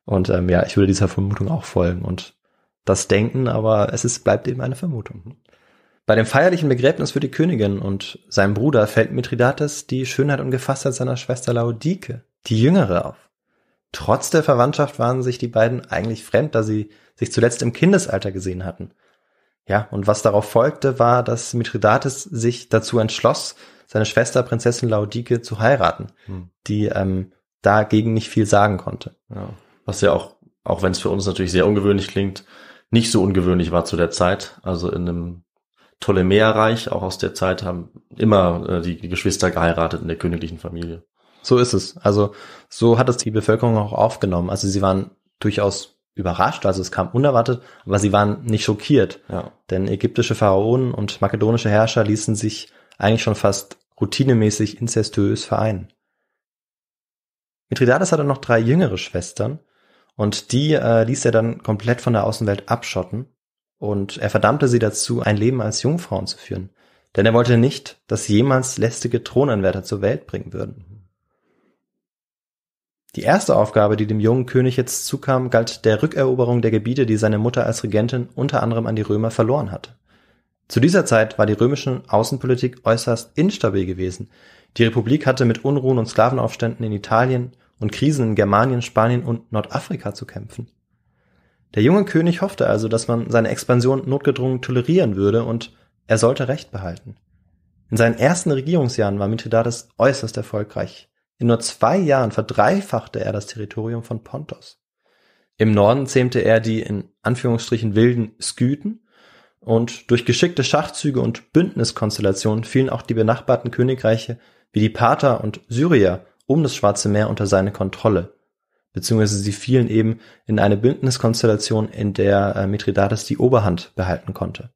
Und ähm, ja, ich würde dieser Vermutung auch folgen und das denken, aber es ist, bleibt eben eine Vermutung. Bei dem feierlichen Begräbnis für die Königin und seinem Bruder fällt Mithridates die Schönheit und Gefasstheit seiner Schwester Laodike, die Jüngere, auf. Trotz der Verwandtschaft waren sich die beiden eigentlich fremd, da sie sich zuletzt im Kindesalter gesehen hatten. Ja, und was darauf folgte, war, dass Mithridates sich dazu entschloss, seine Schwester Prinzessin Laudike zu heiraten, hm. die ähm, dagegen nicht viel
sagen konnte. Ja. Was ja auch, auch wenn es für uns natürlich sehr ungewöhnlich klingt, nicht so ungewöhnlich war zu der Zeit. Also in einem Ptolemäerreich, auch aus der Zeit, haben immer äh, die Geschwister geheiratet in der königlichen Familie so ist es. Also so hat es die
Bevölkerung auch aufgenommen. Also sie waren durchaus überrascht, also es kam unerwartet, aber sie waren nicht schockiert. Ja. Denn ägyptische Pharaonen und makedonische Herrscher ließen sich eigentlich schon fast routinemäßig inzestuös vereinen. Mithridates hatte noch drei jüngere Schwestern und die äh, ließ er dann komplett von der Außenwelt abschotten und er verdammte sie dazu, ein Leben als Jungfrauen zu führen. Denn er wollte nicht, dass jemals lästige Thronanwärter zur Welt bringen würden. Die erste Aufgabe, die dem jungen König jetzt zukam, galt der Rückeroberung der Gebiete, die seine Mutter als Regentin unter anderem an die Römer verloren hatte. Zu dieser Zeit war die römische Außenpolitik äußerst instabil gewesen. Die Republik hatte mit Unruhen und Sklavenaufständen in Italien und Krisen in Germanien, Spanien und Nordafrika zu kämpfen. Der junge König hoffte also, dass man seine Expansion notgedrungen tolerieren würde und er sollte Recht behalten. In seinen ersten Regierungsjahren war Mithridates äußerst erfolgreich. In nur zwei Jahren verdreifachte er das Territorium von Pontos. Im Norden zähmte er die in Anführungsstrichen wilden Skythen und durch geschickte Schachzüge und Bündniskonstellationen fielen auch die benachbarten Königreiche wie die Pater und Syrier um das Schwarze Meer unter seine Kontrolle. Beziehungsweise sie fielen eben in eine Bündniskonstellation, in der äh, Mithridates die Oberhand behalten konnte.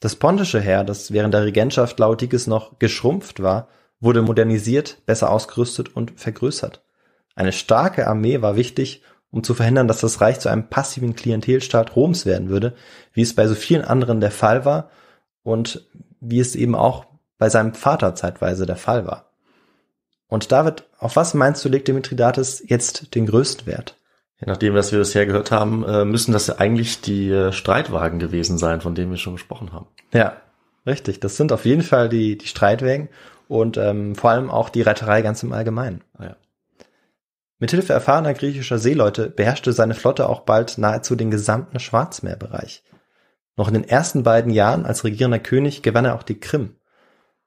Das pontische Heer, das während der Regentschaft Laodikes noch geschrumpft war, wurde modernisiert, besser ausgerüstet und vergrößert. Eine starke Armee war wichtig, um zu verhindern, dass das Reich zu einem passiven Klientelstaat Roms werden würde, wie es bei so vielen anderen der Fall war und wie es eben auch bei seinem Vater zeitweise der Fall war. Und David, auf was meinst du, legt Dimitridates jetzt den größten Wert?
Ja, nachdem, was wir bisher gehört haben, äh, müssen das ja eigentlich die äh, Streitwagen gewesen sein, von denen wir schon gesprochen haben.
Ja, richtig. Das sind auf jeden Fall die, die Streitwagen und ähm, vor allem auch die Reiterei ganz im Allgemeinen. Oh ja. Mithilfe erfahrener griechischer Seeleute beherrschte seine Flotte auch bald nahezu den gesamten Schwarzmeerbereich. Noch in den ersten beiden Jahren als regierender König gewann er auch die Krim.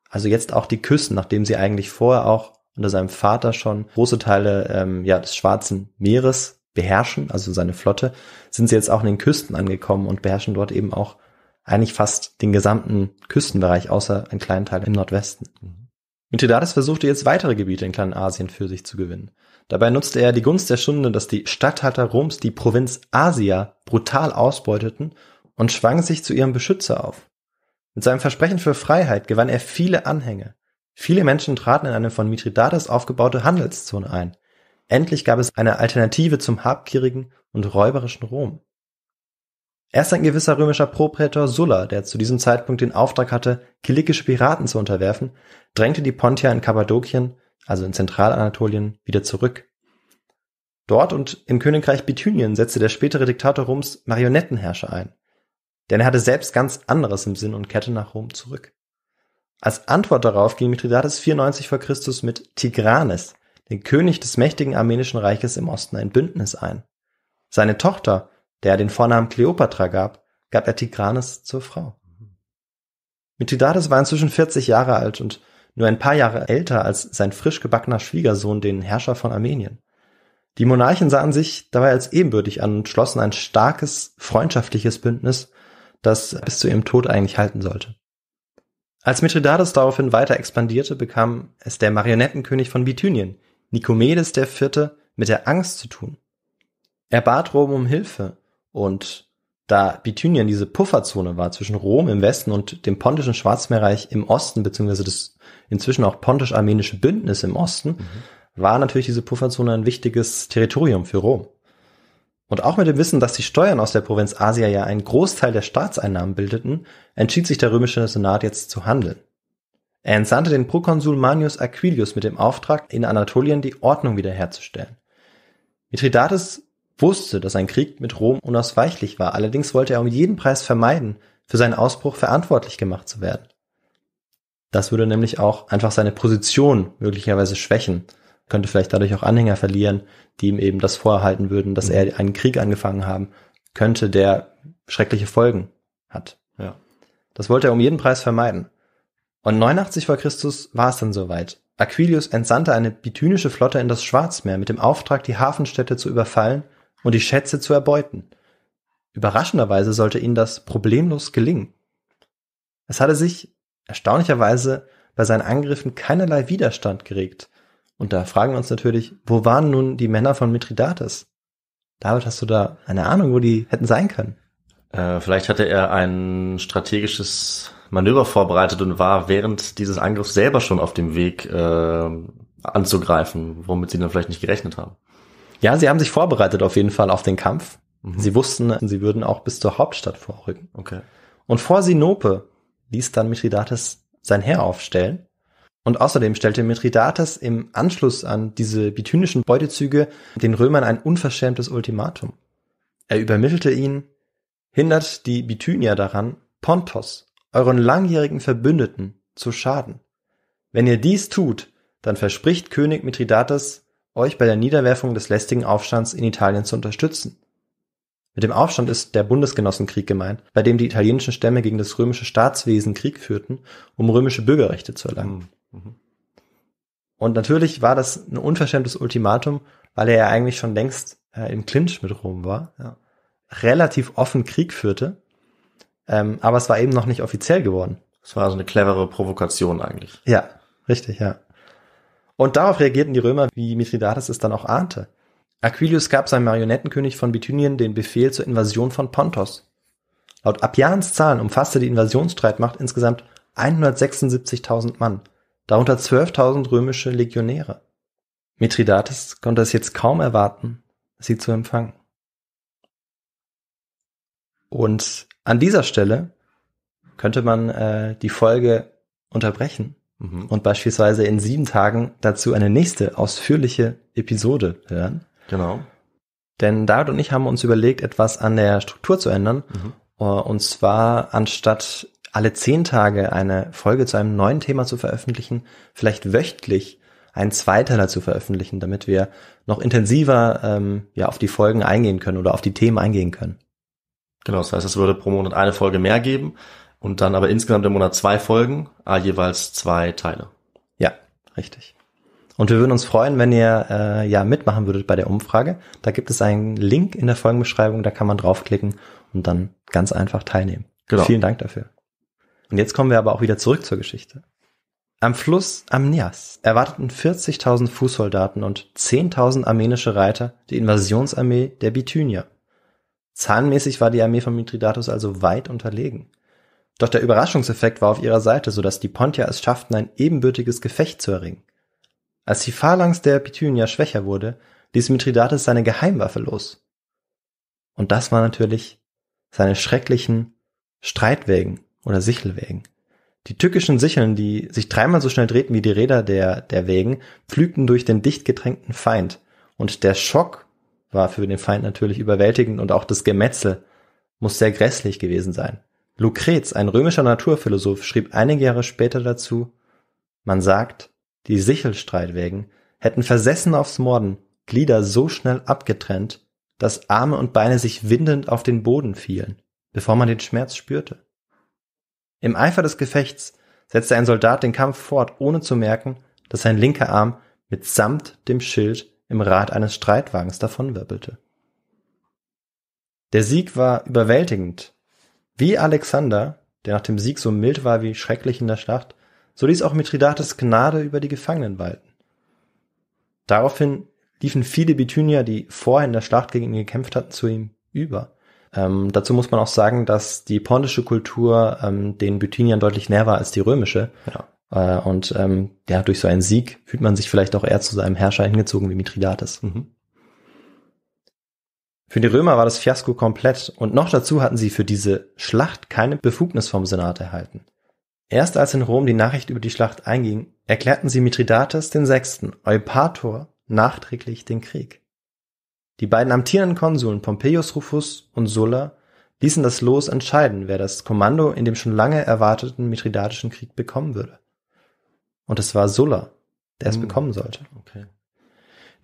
Also jetzt auch die Küsten, nachdem sie eigentlich vorher auch unter seinem Vater schon große Teile ähm, ja, des Schwarzen Meeres beherrschen, also seine Flotte, sind sie jetzt auch in den Küsten angekommen und beherrschen dort eben auch eigentlich fast den gesamten Küstenbereich, außer einen kleinen Teil im Nordwesten. Mhm. Mithridates versuchte jetzt weitere Gebiete in Kleinasien für sich zu gewinnen. Dabei nutzte er die Gunst der Stunde, dass die Statthalter Roms die Provinz Asia brutal ausbeuteten und schwang sich zu ihrem Beschützer auf. Mit seinem Versprechen für Freiheit gewann er viele Anhänge. Viele Menschen traten in eine von Mithridates aufgebaute Handelszone ein. Endlich gab es eine Alternative zum habgierigen und räuberischen Rom. Erst ein gewisser römischer Proprätor Sulla, der zu diesem Zeitpunkt den Auftrag hatte, kilikische Piraten zu unterwerfen, drängte die Pontier in Kappadokien, also in Zentralanatolien, wieder zurück. Dort und im Königreich Bithynien setzte der spätere Diktator Roms Marionettenherrscher ein. Denn er hatte selbst ganz anderes im Sinn und kehrte nach Rom zurück. Als Antwort darauf ging Mithridates 94 vor Christus mit Tigranes, dem König des mächtigen armenischen Reiches im Osten, ein Bündnis ein. Seine Tochter, der den Vornamen Kleopatra gab, gab er Tigranes zur Frau. Mithridates war inzwischen 40 Jahre alt und nur ein paar Jahre älter als sein frisch gebackener Schwiegersohn, den Herrscher von Armenien. Die Monarchen sahen sich dabei als ebenbürtig an und schlossen ein starkes, freundschaftliches Bündnis, das bis zu ihrem Tod eigentlich halten sollte. Als Mithridates daraufhin weiter expandierte, bekam es der Marionettenkönig von Bithynien, Nikomedes IV., mit der Angst zu tun. Er bat Rom um Hilfe, und da Bithynien diese Pufferzone war zwischen Rom im Westen und dem pontischen Schwarzmeerreich im Osten, beziehungsweise das inzwischen auch pontisch-armenische Bündnis im Osten, mhm. war natürlich diese Pufferzone ein wichtiges Territorium für Rom. Und auch mit dem Wissen, dass die Steuern aus der Provinz Asia ja einen Großteil der Staatseinnahmen bildeten, entschied sich der römische Senat jetzt zu handeln. Er entsandte den Prokonsul Manius Aquilius mit dem Auftrag, in Anatolien die Ordnung wiederherzustellen. Mithridates wusste, dass ein Krieg mit Rom unausweichlich war, allerdings wollte er um jeden Preis vermeiden, für seinen Ausbruch verantwortlich gemacht zu werden. Das würde nämlich auch einfach seine Position möglicherweise schwächen, könnte vielleicht dadurch auch Anhänger verlieren, die ihm eben das vorhalten würden, dass mhm. er einen Krieg angefangen haben könnte, der schreckliche Folgen hat. Ja. Das wollte er um jeden Preis vermeiden. Und 89 vor Christus war es dann soweit. Aquilius entsandte eine bithynische Flotte in das Schwarzmeer mit dem Auftrag, die Hafenstädte zu überfallen und die Schätze zu erbeuten. Überraschenderweise sollte ihnen das problemlos gelingen. Es hatte sich erstaunlicherweise bei seinen Angriffen keinerlei Widerstand geregt. Und da fragen wir uns natürlich, wo waren nun die Männer von Mithridates? David, hast du da eine Ahnung, wo die hätten sein können?
Äh, vielleicht hatte er ein strategisches Manöver vorbereitet und war während dieses Angriffs selber schon auf dem Weg äh, anzugreifen, womit sie dann vielleicht nicht gerechnet haben. Ja, sie haben sich vorbereitet auf jeden Fall auf den Kampf. Mhm. Sie wussten, sie würden auch bis zur
Hauptstadt vorrücken. Okay. Und vor Sinope ließ dann Mithridates sein Heer aufstellen. Und außerdem stellte Mithridates im Anschluss an diese bithynischen Beutezüge den Römern ein unverschämtes Ultimatum. Er übermittelte ihnen, hindert die Bithynier daran, Pontos, euren langjährigen Verbündeten, zu schaden. Wenn ihr dies tut, dann verspricht König Mithridates, euch bei der Niederwerfung des lästigen Aufstands in Italien zu unterstützen. Mit dem Aufstand ist der Bundesgenossenkrieg gemeint, bei dem die italienischen Stämme gegen das römische Staatswesen Krieg führten, um römische Bürgerrechte zu erlangen. Mhm. mhm. Und natürlich war das ein unverschämtes Ultimatum, weil er ja eigentlich schon längst äh, im Clinch mit Rom war, ja. relativ offen Krieg führte, ähm, aber es war eben noch nicht offiziell geworden. Es war also eine clevere Provokation eigentlich. Ja, richtig, ja. Und darauf reagierten die Römer, wie Mithridates es dann auch ahnte. Aquilius gab seinem Marionettenkönig von Bithynien den Befehl zur Invasion von Pontos. Laut Appians Zahlen umfasste die Invasionsstreitmacht insgesamt 176.000 Mann, darunter 12.000 römische Legionäre. Mithridates konnte es jetzt kaum erwarten, sie zu empfangen. Und an dieser Stelle könnte man äh, die Folge unterbrechen mhm. und beispielsweise in sieben Tagen dazu eine nächste ausführliche Episode hören. Genau. Denn David und ich haben uns überlegt, etwas an der Struktur zu ändern. Mhm. Äh, und zwar anstatt alle zehn Tage eine Folge zu einem neuen Thema zu veröffentlichen, vielleicht wöchentlich einen Zweiteiler zu veröffentlichen, damit wir noch intensiver ähm, ja auf die Folgen eingehen können oder auf die Themen eingehen können.
Genau, das heißt, es würde pro Monat eine Folge mehr geben, und dann aber insgesamt im Monat zwei Folgen, ah, jeweils zwei Teile.
Ja, richtig. Und wir würden uns freuen, wenn ihr äh, ja mitmachen würdet bei der Umfrage. Da gibt es einen Link in der Folgenbeschreibung, da kann man draufklicken und dann ganz einfach teilnehmen. Genau. Vielen Dank dafür. Und jetzt kommen wir aber auch wieder zurück zur Geschichte. Am Fluss Amnias erwarteten 40.000 Fußsoldaten und 10.000 armenische Reiter die Invasionsarmee der Bithynier. Zahlenmäßig war die Armee von Mithridates also weit unterlegen. Doch der Überraschungseffekt war auf ihrer Seite, sodass die Pontier es schafften, ein ebenbürtiges Gefecht zu erringen. Als die Phalanx der Bithynier schwächer wurde, ließ Mithridates seine Geheimwaffe los. Und das war natürlich seine schrecklichen Streitwägen oder Sichelwägen. Die tückischen Sicheln, die sich dreimal so schnell drehten wie die Räder der, der Wägen, pflügten durch den dicht gedrängten Feind. Und der Schock war für den Feind natürlich überwältigend und auch das Gemetzel muss sehr grässlich gewesen sein. Lukrez, ein römischer Naturphilosoph, schrieb einige Jahre später dazu: „ Man sagt, die Sichelstreitwägen hätten versessen aufs Morden Glieder so schnell abgetrennt, dass Arme und Beine sich windend auf den Boden fielen, bevor man den Schmerz spürte. Im Eifer des Gefechts setzte ein Soldat den Kampf fort, ohne zu merken, dass sein linker Arm mitsamt dem Schild im Rad eines Streitwagens davonwirbelte. “Der Sieg war überwältigend wie Alexander, der nach dem Sieg so mild war wie schrecklich in der Schlacht, so ließ auch Mithridates Gnade über die Gefangenen walten. Daraufhin liefen viele Bithynier, die vorher in der Schlacht gegen ihn gekämpft hatten, zu ihm über. Ähm, dazu muss man auch sagen, dass die pontische Kultur ähm, den Bithyniern deutlich näher war als die römische. Ja. Äh, und ähm, ja, durch so einen Sieg fühlt man sich vielleicht auch eher zu seinem Herrscher hingezogen wie Mithridates. Mhm. Für die Römer war das Fiasko komplett und noch dazu hatten sie für diese Schlacht keine Befugnis vom Senat erhalten. Erst als in Rom die Nachricht über die Schlacht einging, erklärten sie Mithridates den Sechsten, Eupator, nachträglich den Krieg. Die beiden amtierenden Konsuln Pompeius Rufus und Sulla ließen das Los entscheiden, wer das Kommando in dem schon lange erwarteten Mithridatischen Krieg bekommen würde. Und es war Sulla, der es mhm. bekommen sollte. Okay.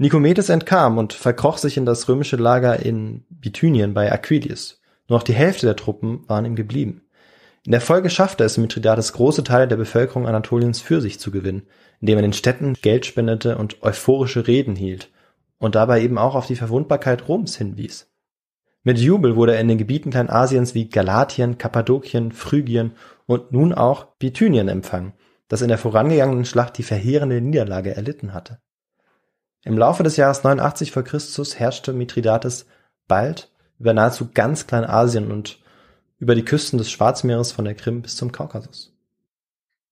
Nikomedes entkam und verkroch sich in das römische Lager in Bithynien bei Aquilius. Nur noch die Hälfte der Truppen waren ihm geblieben. In der Folge schaffte es Mithridates große Teile der Bevölkerung Anatoliens für sich zu gewinnen, indem er den Städten Geld spendete und euphorische Reden hielt und dabei eben auch auf die Verwundbarkeit Roms hinwies. Mit Jubel wurde er in den Gebieten Kleinasiens wie Galatien, Kappadokien, Phrygien und nun auch Bithynien empfangen, das in der vorangegangenen Schlacht die verheerende Niederlage erlitten hatte. Im Laufe des Jahres 89 vor Christus herrschte Mithridates bald über nahezu ganz Kleinasien und über die Küsten des Schwarzmeeres von der Krim bis zum Kaukasus.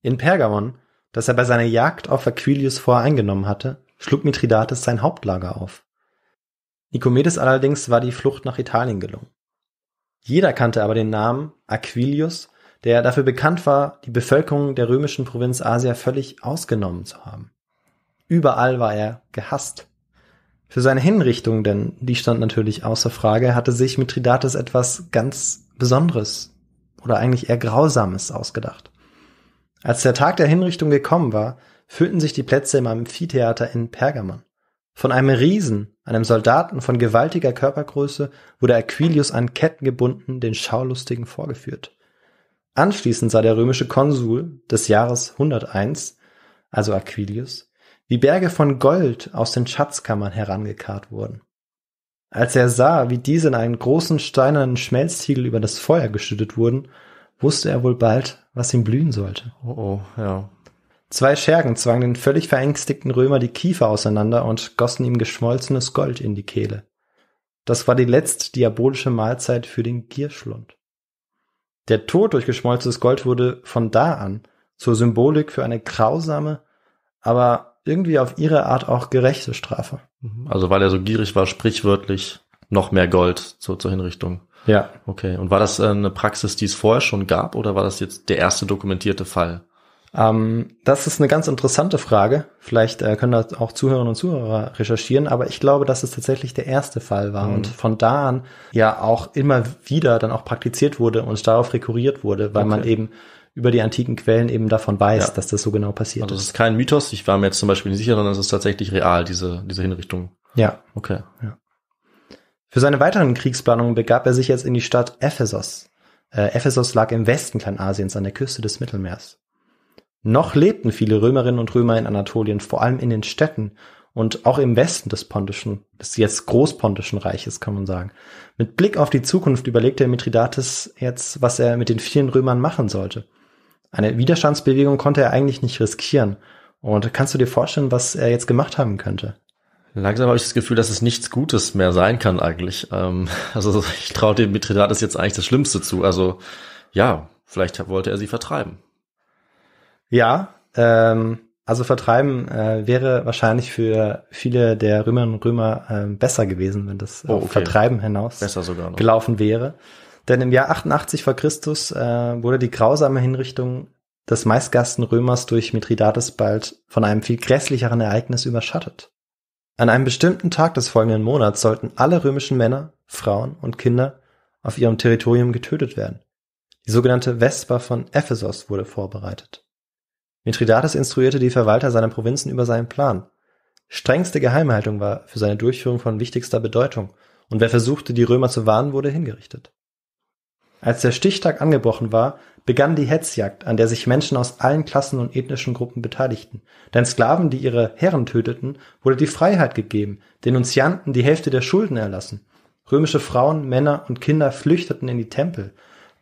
In Pergamon, das er bei seiner Jagd auf Aquilius vorher eingenommen hatte, schlug Mithridates sein Hauptlager auf. Nikomedes allerdings war die Flucht nach Italien gelungen. Jeder kannte aber den Namen Aquilius, der dafür bekannt war, die Bevölkerung der römischen Provinz Asia völlig ausgenommen zu haben. Überall war er gehasst. Für seine Hinrichtung, denn die stand natürlich außer Frage, hatte sich Mithridates etwas ganz Besonderes oder eigentlich eher Grausames ausgedacht. Als der Tag der Hinrichtung gekommen war, füllten sich die Plätze im Amphitheater in Pergamon. Von einem Riesen, einem Soldaten von gewaltiger Körpergröße, wurde Aquilius an Ketten gebunden, den Schaulustigen vorgeführt. Anschließend sah der römische Konsul des Jahres 101, also Aquilius, wie Berge von Gold aus den Schatzkammern herangekarrt wurden. Als er sah, wie diese in einen großen steinernen Schmelztiegel über das Feuer geschüttet wurden, wusste er wohl bald, was ihm blühen sollte.
Oh, oh, ja.
Zwei Schergen zwangen den völlig verängstigten Römer die Kiefer auseinander und gossen ihm geschmolzenes Gold in die Kehle. Das war die letzte diabolische Mahlzeit für den Gierschlund. Der Tod durch geschmolzenes Gold wurde von da an zur Symbolik für eine grausame, aber irgendwie auf ihre Art auch gerechte Strafe.
Mhm. Also weil er so gierig war, sprichwörtlich noch mehr Gold zur, zur Hinrichtung. Ja. Okay. Und war das äh, eine Praxis, die es vorher schon gab oder war das jetzt der erste dokumentierte Fall?
Ähm, das ist eine ganz interessante Frage. Vielleicht äh, können da auch Zuhörerinnen und Zuhörer recherchieren, aber ich glaube, dass es tatsächlich der erste Fall war mhm. und von da an ja auch immer wieder dann auch praktiziert wurde und darauf rekurriert wurde, weil okay. man eben über die antiken Quellen eben davon weiß, ja. dass das so genau passiert also ist. Das
ist kein Mythos, ich war mir jetzt zum Beispiel nicht sicher, sondern es ist tatsächlich real, diese, diese Hinrichtung.
Ja. Okay. Ja. Für seine weiteren Kriegsplanungen begab er sich jetzt in die Stadt Ephesos. Äh, Ephesos lag im Westen Kleinasiens an der Küste des Mittelmeers. Noch lebten viele Römerinnen und Römer in Anatolien, vor allem in den Städten und auch im Westen des pontischen, des jetzt großpontischen Reiches, kann man sagen. Mit Blick auf die Zukunft überlegte Mithridates jetzt, was er mit den vielen Römern machen sollte. Eine Widerstandsbewegung konnte er eigentlich nicht riskieren. Und kannst du dir vorstellen, was er jetzt gemacht haben könnte?
Langsam habe ich das Gefühl, dass es nichts Gutes mehr sein kann eigentlich. Ähm, also [laughs] ich traue dem Mithridates jetzt eigentlich das Schlimmste zu. Also ja, vielleicht wollte er sie vertreiben. Ja,
ähm, also vertreiben äh, wäre wahrscheinlich für viele der Römerinnen und Römer äh, besser gewesen, wenn das äh, oh, okay. Vertreiben hinaus gelaufen wäre. Denn im Jahr 88 vor Christus äh, wurde die grausame Hinrichtung des meistgasten Römers durch Mithridates bald von einem viel grässlicheren Ereignis überschattet. An einem bestimmten Tag des folgenden Monats sollten alle römischen Männer, Frauen und Kinder auf ihrem Territorium getötet werden. Die sogenannte Vespa von Ephesos wurde vorbereitet. Mithridates instruierte die Verwalter seiner Provinzen über seinen Plan. Strengste Geheimhaltung war für seine Durchführung von wichtigster Bedeutung, und wer versuchte, die Römer zu warnen, wurde hingerichtet. Als der Stichtag angebrochen war, begann die Hetzjagd, an der sich Menschen aus allen Klassen und ethnischen Gruppen beteiligten. Denn Sklaven, die ihre Herren töteten, wurde die Freiheit gegeben, Denunzianten die Hälfte der Schulden erlassen. Römische Frauen, Männer und Kinder flüchteten in die Tempel.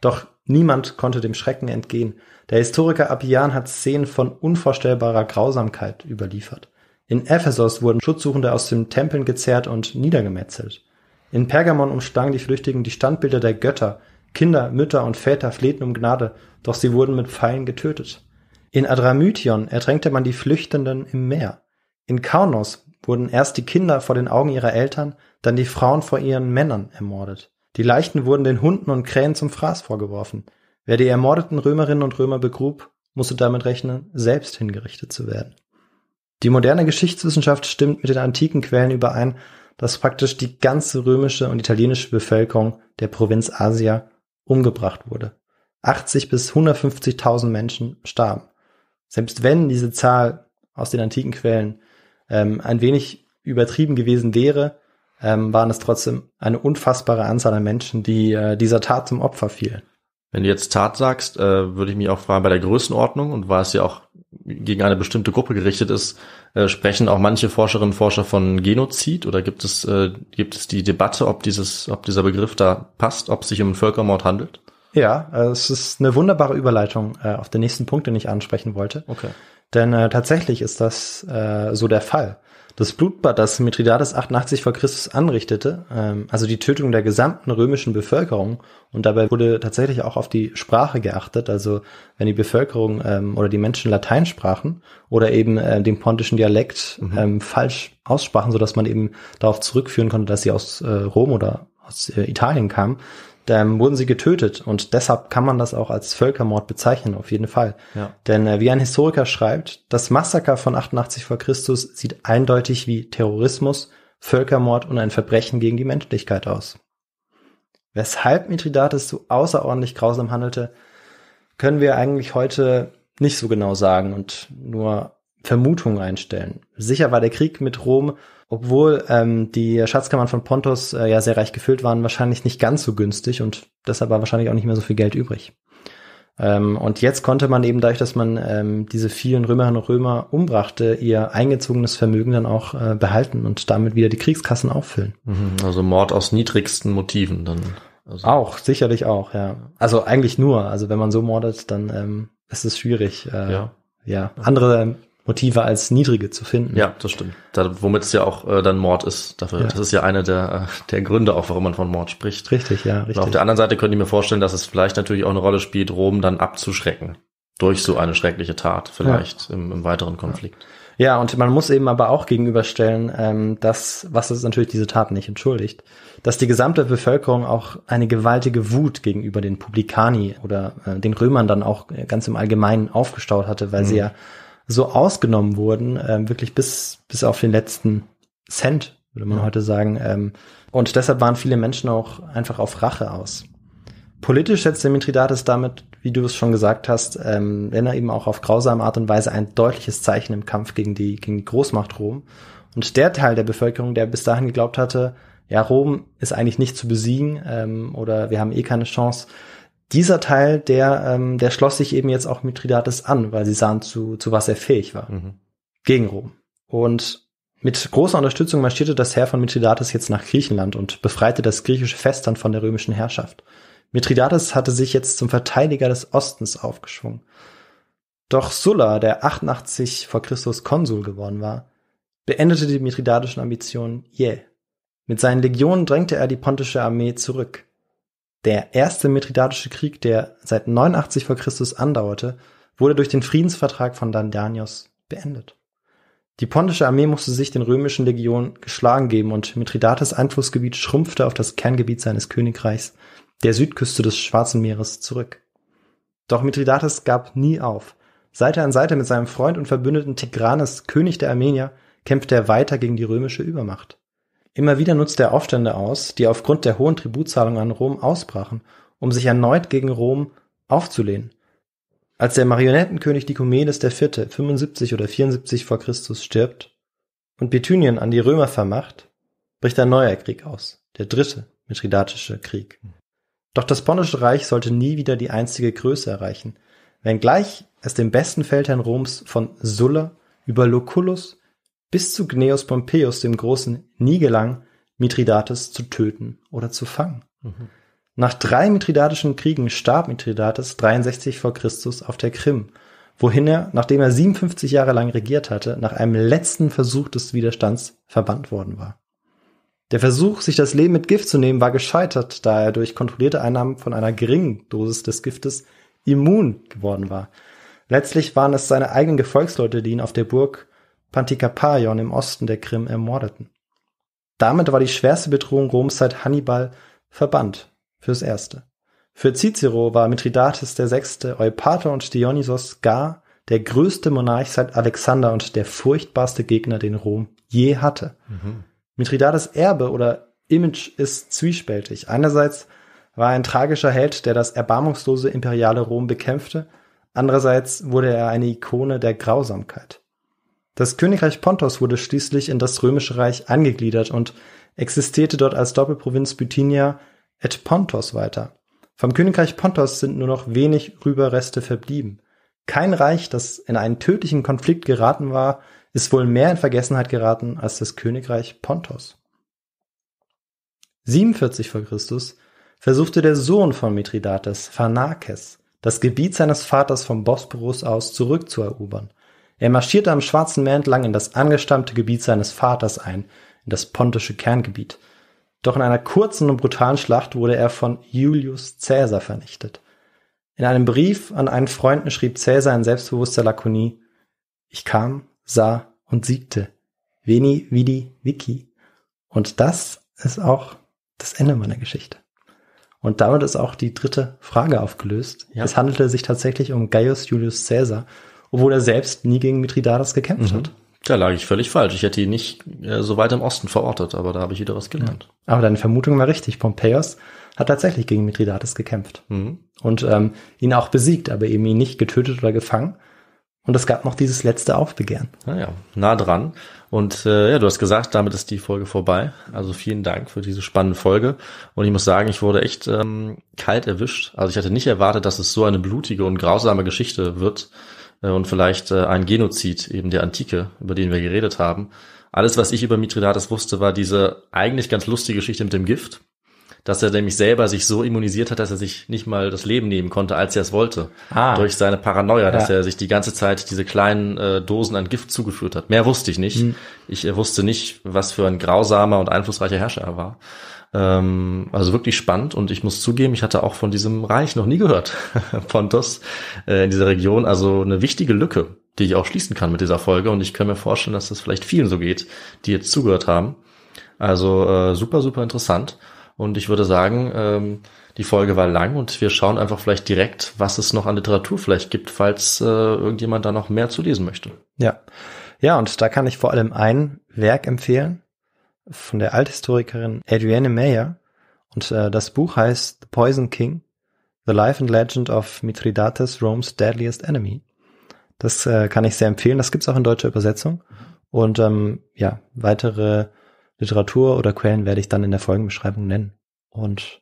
Doch niemand konnte dem Schrecken entgehen. Der Historiker Appian hat Szenen von unvorstellbarer Grausamkeit überliefert. In Ephesus wurden Schutzsuchende aus den Tempeln gezerrt und niedergemetzelt. In Pergamon umschlangen die Flüchtigen die Standbilder der Götter, Kinder, Mütter und Väter flehten um Gnade, doch sie wurden mit Pfeilen getötet. In Adramytion ertränkte man die Flüchtenden im Meer. In Kaunos wurden erst die Kinder vor den Augen ihrer Eltern, dann die Frauen vor ihren Männern ermordet. Die Leichten wurden den Hunden und Krähen zum Fraß vorgeworfen. Wer die ermordeten Römerinnen und Römer begrub, musste damit rechnen, selbst hingerichtet zu werden. Die moderne Geschichtswissenschaft stimmt mit den antiken Quellen überein, dass praktisch die ganze römische und italienische Bevölkerung der Provinz Asia umgebracht wurde. 80 bis 150.000 Menschen starben. Selbst wenn diese Zahl aus den antiken Quellen ähm, ein wenig übertrieben gewesen wäre, ähm, waren es trotzdem eine unfassbare Anzahl an Menschen, die äh, dieser Tat zum Opfer fielen.
Wenn du jetzt Tat sagst, äh, würde ich mich auch fragen, bei der Größenordnung und weil es ja auch gegen eine bestimmte Gruppe gerichtet ist, äh, sprechen auch manche Forscherinnen und Forscher von Genozid oder gibt es, äh, gibt es die Debatte, ob dieses, ob dieser Begriff da passt, ob es sich um einen Völkermord handelt?
Ja, äh, es ist eine wunderbare Überleitung äh, auf den nächsten Punkt, den ich ansprechen wollte. Okay. Denn äh, tatsächlich ist das so der Fall. Das Blutbad, das Mithridates 88 vor Christus anrichtete, ähm, also die Tötung der gesamten römischen Bevölkerung, und dabei wurde tatsächlich auch auf die Sprache geachtet, also wenn die Bevölkerung ähm, oder die Menschen Latein sprachen oder eben äh, den pontischen Dialekt mhm. ähm, falsch aussprachen, sodass man eben darauf zurückführen konnte, dass sie aus äh, Rom oder aus äh, Italien kamen, dann ähm, wurden sie getötet. Und deshalb kann man das auch als Völkermord bezeichnen, auf jeden Fall. Ja. Denn äh, wie ein Historiker schreibt, das Massaker von 88 vor Christus sieht eindeutig wie Terrorismus, Völkermord und ein Verbrechen gegen die Menschlichkeit aus. Weshalb Mithridates so außerordentlich grausam handelte, können wir eigentlich heute nicht so genau sagen und nur Vermutungen einstellen. Sicher war der Krieg mit Rom obwohl ähm, die Schatzkammern von Pontos äh, ja sehr reich gefüllt waren, wahrscheinlich nicht ganz so günstig und deshalb war wahrscheinlich auch nicht mehr so viel Geld übrig. Ähm, und jetzt konnte man eben dadurch, dass man ähm, diese vielen Römerinnen und Römer umbrachte, ihr eingezogenes Vermögen dann auch äh, behalten und damit wieder die Kriegskassen
auffüllen. Mhm, also Mord aus niedrigsten Motiven dann. Also. Auch, sicherlich auch, ja.
Also eigentlich nur. Also wenn man so mordet, dann ähm, ist es schwierig. Äh, ja. ja. Andere ähm, Motive als niedrige zu finden.
Ja, das stimmt. Da, womit es ja auch äh, dann Mord ist. Dafür. Ja. Das ist ja einer der, äh, der Gründe auch, warum man von Mord
spricht. Richtig, ja. Richtig. Und auf
der anderen Seite könnte ich mir vorstellen, dass es vielleicht natürlich auch eine Rolle spielt, Rom dann abzuschrecken. Durch so eine schreckliche Tat vielleicht ja. im, im, weiteren Konflikt.
Ja, und man muss eben aber auch gegenüberstellen, ähm, dass, was es natürlich diese Tat nicht entschuldigt, dass die gesamte Bevölkerung auch eine gewaltige Wut gegenüber den Publikani oder äh, den Römern dann auch äh, ganz im Allgemeinen aufgestaut hatte, weil mhm. sie ja so ausgenommen wurden, ähm, wirklich bis, bis auf den letzten Cent, würde man ja. heute sagen. Ähm, und deshalb waren viele Menschen auch einfach auf Rache aus. Politisch setzt Mithridates damit, wie du es schon gesagt hast, ähm, wenn er eben auch auf grausame Art und Weise ein deutliches Zeichen im Kampf gegen die, gegen die Großmacht Rom. Und der Teil der Bevölkerung, der bis dahin geglaubt hatte, ja, Rom ist eigentlich nicht zu besiegen ähm, oder wir haben eh keine Chance, dieser Teil, der, ähm, der schloss sich eben jetzt auch Mithridates an, weil sie sahen, zu, zu was er fähig war. Mhm. Gegen Rom. Und mit großer Unterstützung marschierte das Heer von Mithridates jetzt nach Griechenland und befreite das griechische Festland von der römischen Herrschaft. Mithridates hatte sich jetzt zum Verteidiger des Ostens aufgeschwungen. Doch Sulla, der 88 vor Christus Konsul geworden war, beendete die mithridatischen Ambitionen jäh. Mit seinen Legionen drängte er die pontische Armee zurück. Der erste Mithridatische Krieg, der seit 89 vor Christus andauerte, wurde durch den Friedensvertrag von Dardanios beendet. Die pontische Armee musste sich den römischen Legionen geschlagen geben und Mithridates Einflussgebiet schrumpfte auf das Kerngebiet seines Königreichs, der Südküste des Schwarzen Meeres, zurück. Doch Mithridates gab nie auf. Seite an Seite mit seinem Freund und Verbündeten Tigranes, König der Armenier, kämpfte er weiter gegen die römische Übermacht. Immer wieder nutzte er Aufstände aus, die aufgrund der hohen Tributzahlungen an Rom ausbrachen, um sich erneut gegen Rom aufzulehnen. Als der Marionettenkönig Dikomedes IV. 75 oder 74 vor Christus stirbt und Bithynien an die Römer vermacht, bricht ein neuer Krieg aus, der dritte Mithridatische Krieg. Doch das Pontische Reich sollte nie wieder die einzige Größe erreichen, wenngleich es dem besten Feldherrn Roms von Sulla über Lucullus bis zu Gneus Pompeius dem Großen nie gelang, Mithridates zu töten oder zu fangen. Mhm. Nach drei mithridatischen Kriegen starb Mithridates 63 vor Christus auf der Krim, wohin er, nachdem er 57 Jahre lang regiert hatte, nach einem letzten Versuch des Widerstands verbannt worden war. Der Versuch, sich das Leben mit Gift zu nehmen, war gescheitert, da er durch kontrollierte Einnahmen von einer geringen Dosis des Giftes immun geworden war. Letztlich waren es seine eigenen Gefolgsleute, die ihn auf der Burg Pantikapajon im Osten der Krim ermordeten. Damit war die schwerste Bedrohung Roms seit Hannibal verbannt, fürs Erste. Für Cicero war Mithridates VI., Eupator und Dionysos gar der größte Monarch seit Alexander und der furchtbarste Gegner, den Rom je hatte. Mhm. Mithridates Erbe oder Image ist zwiespältig. Einerseits war er ein tragischer Held, der das erbarmungslose imperiale Rom bekämpfte, andererseits wurde er eine Ikone der Grausamkeit. Das Königreich Pontos wurde schließlich in das Römische Reich angegliedert und existierte dort als Doppelprovinz Bithynia et Pontos weiter. Vom Königreich Pontos sind nur noch wenig Rüberreste verblieben. Kein Reich, das in einen tödlichen Konflikt geraten war, ist wohl mehr in Vergessenheit geraten als das Königreich Pontos. 47 vor Christus versuchte der Sohn von Mithridates, Pharnakes, das Gebiet seines Vaters vom Bosporus aus zurückzuerobern. Er marschierte am Schwarzen Meer entlang in das angestammte Gebiet seines Vaters ein, in das pontische Kerngebiet. Doch in einer kurzen und brutalen Schlacht wurde er von Julius Caesar vernichtet. In einem Brief an einen Freunden schrieb Caesar in selbstbewusster Lakonie, ich kam, sah und siegte. Veni, vidi, vici. Und das ist auch das Ende meiner Geschichte. Und damit ist auch die dritte Frage aufgelöst. Ja. Es handelte sich tatsächlich um Gaius Julius Caesar obwohl er selbst nie gegen Mithridates gekämpft mhm. hat.
Da lag ich völlig falsch. Ich hätte ihn nicht äh, so weit im Osten verortet, aber da habe ich wieder was gelernt.
Ja. Aber deine Vermutung war richtig. Pompeius hat tatsächlich gegen Mithridates gekämpft mhm. und ähm, ihn auch besiegt, aber eben ihn nicht getötet oder gefangen. Und es gab noch dieses letzte Aufbegehren.
Naja, ah nah dran. Und äh, ja, du hast gesagt, damit ist die Folge vorbei. Also vielen Dank für diese spannende Folge. Und ich muss sagen, ich wurde echt ähm, kalt erwischt. Also ich hatte nicht erwartet, dass es so eine blutige und grausame Geschichte wird. Äh, und vielleicht äh, ein Genozid eben der Antike, über den wir geredet haben. Alles, was ich über Mithridates wusste, war diese eigentlich ganz lustige Geschichte mit dem Gift, dass er nämlich selber sich so immunisiert hat, dass er sich nicht mal das Leben nehmen konnte, als er es wollte. Ah. Durch seine Paranoia, ja. dass er sich die ganze Zeit diese kleinen äh, Dosen an Gift zugeführt hat. Mehr wusste ich nicht. Hm. Ich äh, wusste nicht, was für ein grausamer und einflussreicher Herrscher er war. Ähm, also wirklich spannend und ich muss zugeben, ich hatte auch von diesem Reich noch nie gehört, [laughs] Pontos, äh, in dieser Region. Also eine wichtige Lücke, die ich auch schließen kann mit dieser Folge und ich kann mir vorstellen, dass das vielleicht vielen so geht, die jetzt zugehört haben. Also äh, super, super interessant und ich würde sagen, ähm, die Folge war lang und wir schauen einfach vielleicht direkt, was es noch an Literatur vielleicht gibt, falls äh, irgendjemand da noch mehr zu lesen möchte.
Ja. Ja, und da kann ich vor allem ein Werk empfehlen, von der Althistorikerin Adrienne Meyer. Und äh, das Buch heißt The Poison King, The Life and Legend of Mithridates, Rome's Deadliest Enemy. Das äh, kann ich sehr empfehlen. Das gibt's auch in deutscher Übersetzung. Und ähm, ja, weitere Literatur oder Quellen werde ich dann in der Folgenbeschreibung nennen. Und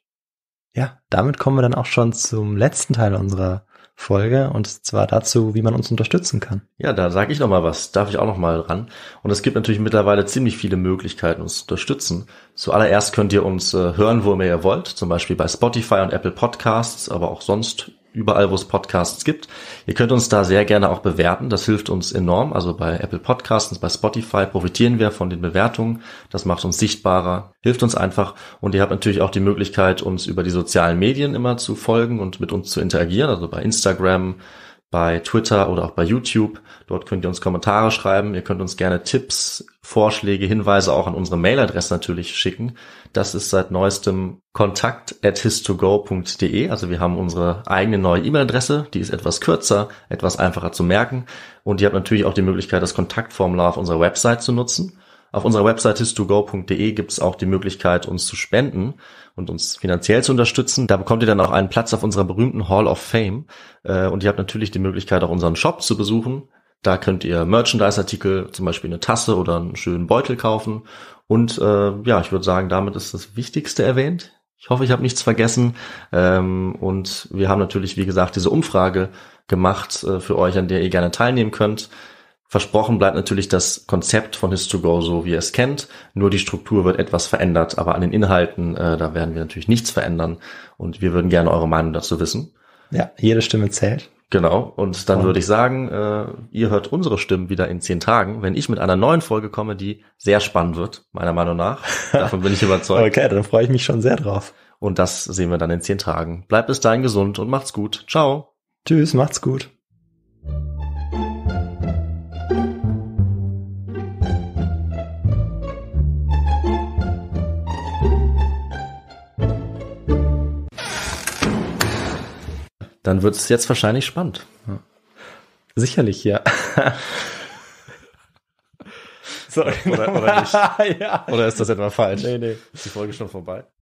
ja, damit kommen wir dann auch schon zum letzten Teil unserer Folge und zwar dazu, wie man uns unterstützen kann.
Ja, da sage ich noch mal was, darf ich auch noch mal ran. Und es gibt natürlich mittlerweile ziemlich viele Möglichkeiten, uns zu unterstützen. Zuallererst könnt ihr uns äh, hören, wo immer ihr wollt, zum Beispiel bei Spotify und Apple Podcasts, aber auch sonst überall, wo es Podcasts gibt. Ihr könnt uns da sehr gerne auch bewerten. Das hilft uns enorm. Also bei Apple Podcasts, bei Spotify profitieren wir von den Bewertungen. Das macht uns sichtbarer, hilft uns einfach. Und ihr habt natürlich auch die Möglichkeit, uns über die sozialen Medien immer zu folgen und mit uns zu interagieren. Also bei Instagram, bei Twitter oder auch bei YouTube. Dort könnt ihr uns Kommentare schreiben. Ihr könnt uns gerne Tipps, Vorschläge, Hinweise auch an unsere Mailadresse natürlich schicken. Das ist seit neuestem kontakt at histogo.de. Also wir haben unsere eigene neue E-Mail-Adresse. Die ist etwas kürzer, etwas einfacher zu merken. Und ihr habt natürlich auch die Möglichkeit, das Kontaktformular auf unserer Website zu nutzen. Auf unserer Website histogo.de gibt es auch die Möglichkeit, uns zu spenden und uns finanziell zu unterstützen. Da bekommt ihr dann auch einen Platz auf unserer berühmten Hall of Fame. Äh, und ihr habt natürlich die Möglichkeit, auch unseren Shop zu besuchen. Da könnt ihr Merchandise-Artikel, zum Beispiel eine Tasse oder einen schönen Beutel kaufen. Und äh, ja, ich würde sagen, damit ist das Wichtigste erwähnt. Ich hoffe, ich habe nichts vergessen. Ähm, und wir haben natürlich, wie gesagt, diese Umfrage gemacht äh, für euch, an der ihr gerne teilnehmen könnt. Versprochen bleibt natürlich das Konzept von His2Go so, wie ihr es kennt. Nur die Struktur wird etwas verändert, aber an den Inhalten, äh, da werden wir natürlich nichts verändern. Und wir würden gerne eure Meinung dazu wissen. Ja, jede Stimme zählt. Genau. Und dann würde ich sagen, äh, ihr hört unsere Stimmen wieder in zehn Tagen, wenn ich mit einer neuen Folge komme, die sehr spannend wird, meiner Meinung nach. [laughs] Davon bin ich überzeugt. okay, dann freue ich mich schon sehr drauf. Und das sehen wir dann in zehn Tagen. Bleibt bis dahin gesund und macht's gut. Ciao.
Tschüss, macht's gut.
dann wird es jetzt wahrscheinlich spannend. Sicherlich, ja. [laughs] so, oder, oder, nicht. [laughs] ja. oder ist das etwa falsch? Nee, nee. Ist die Folge schon vorbei?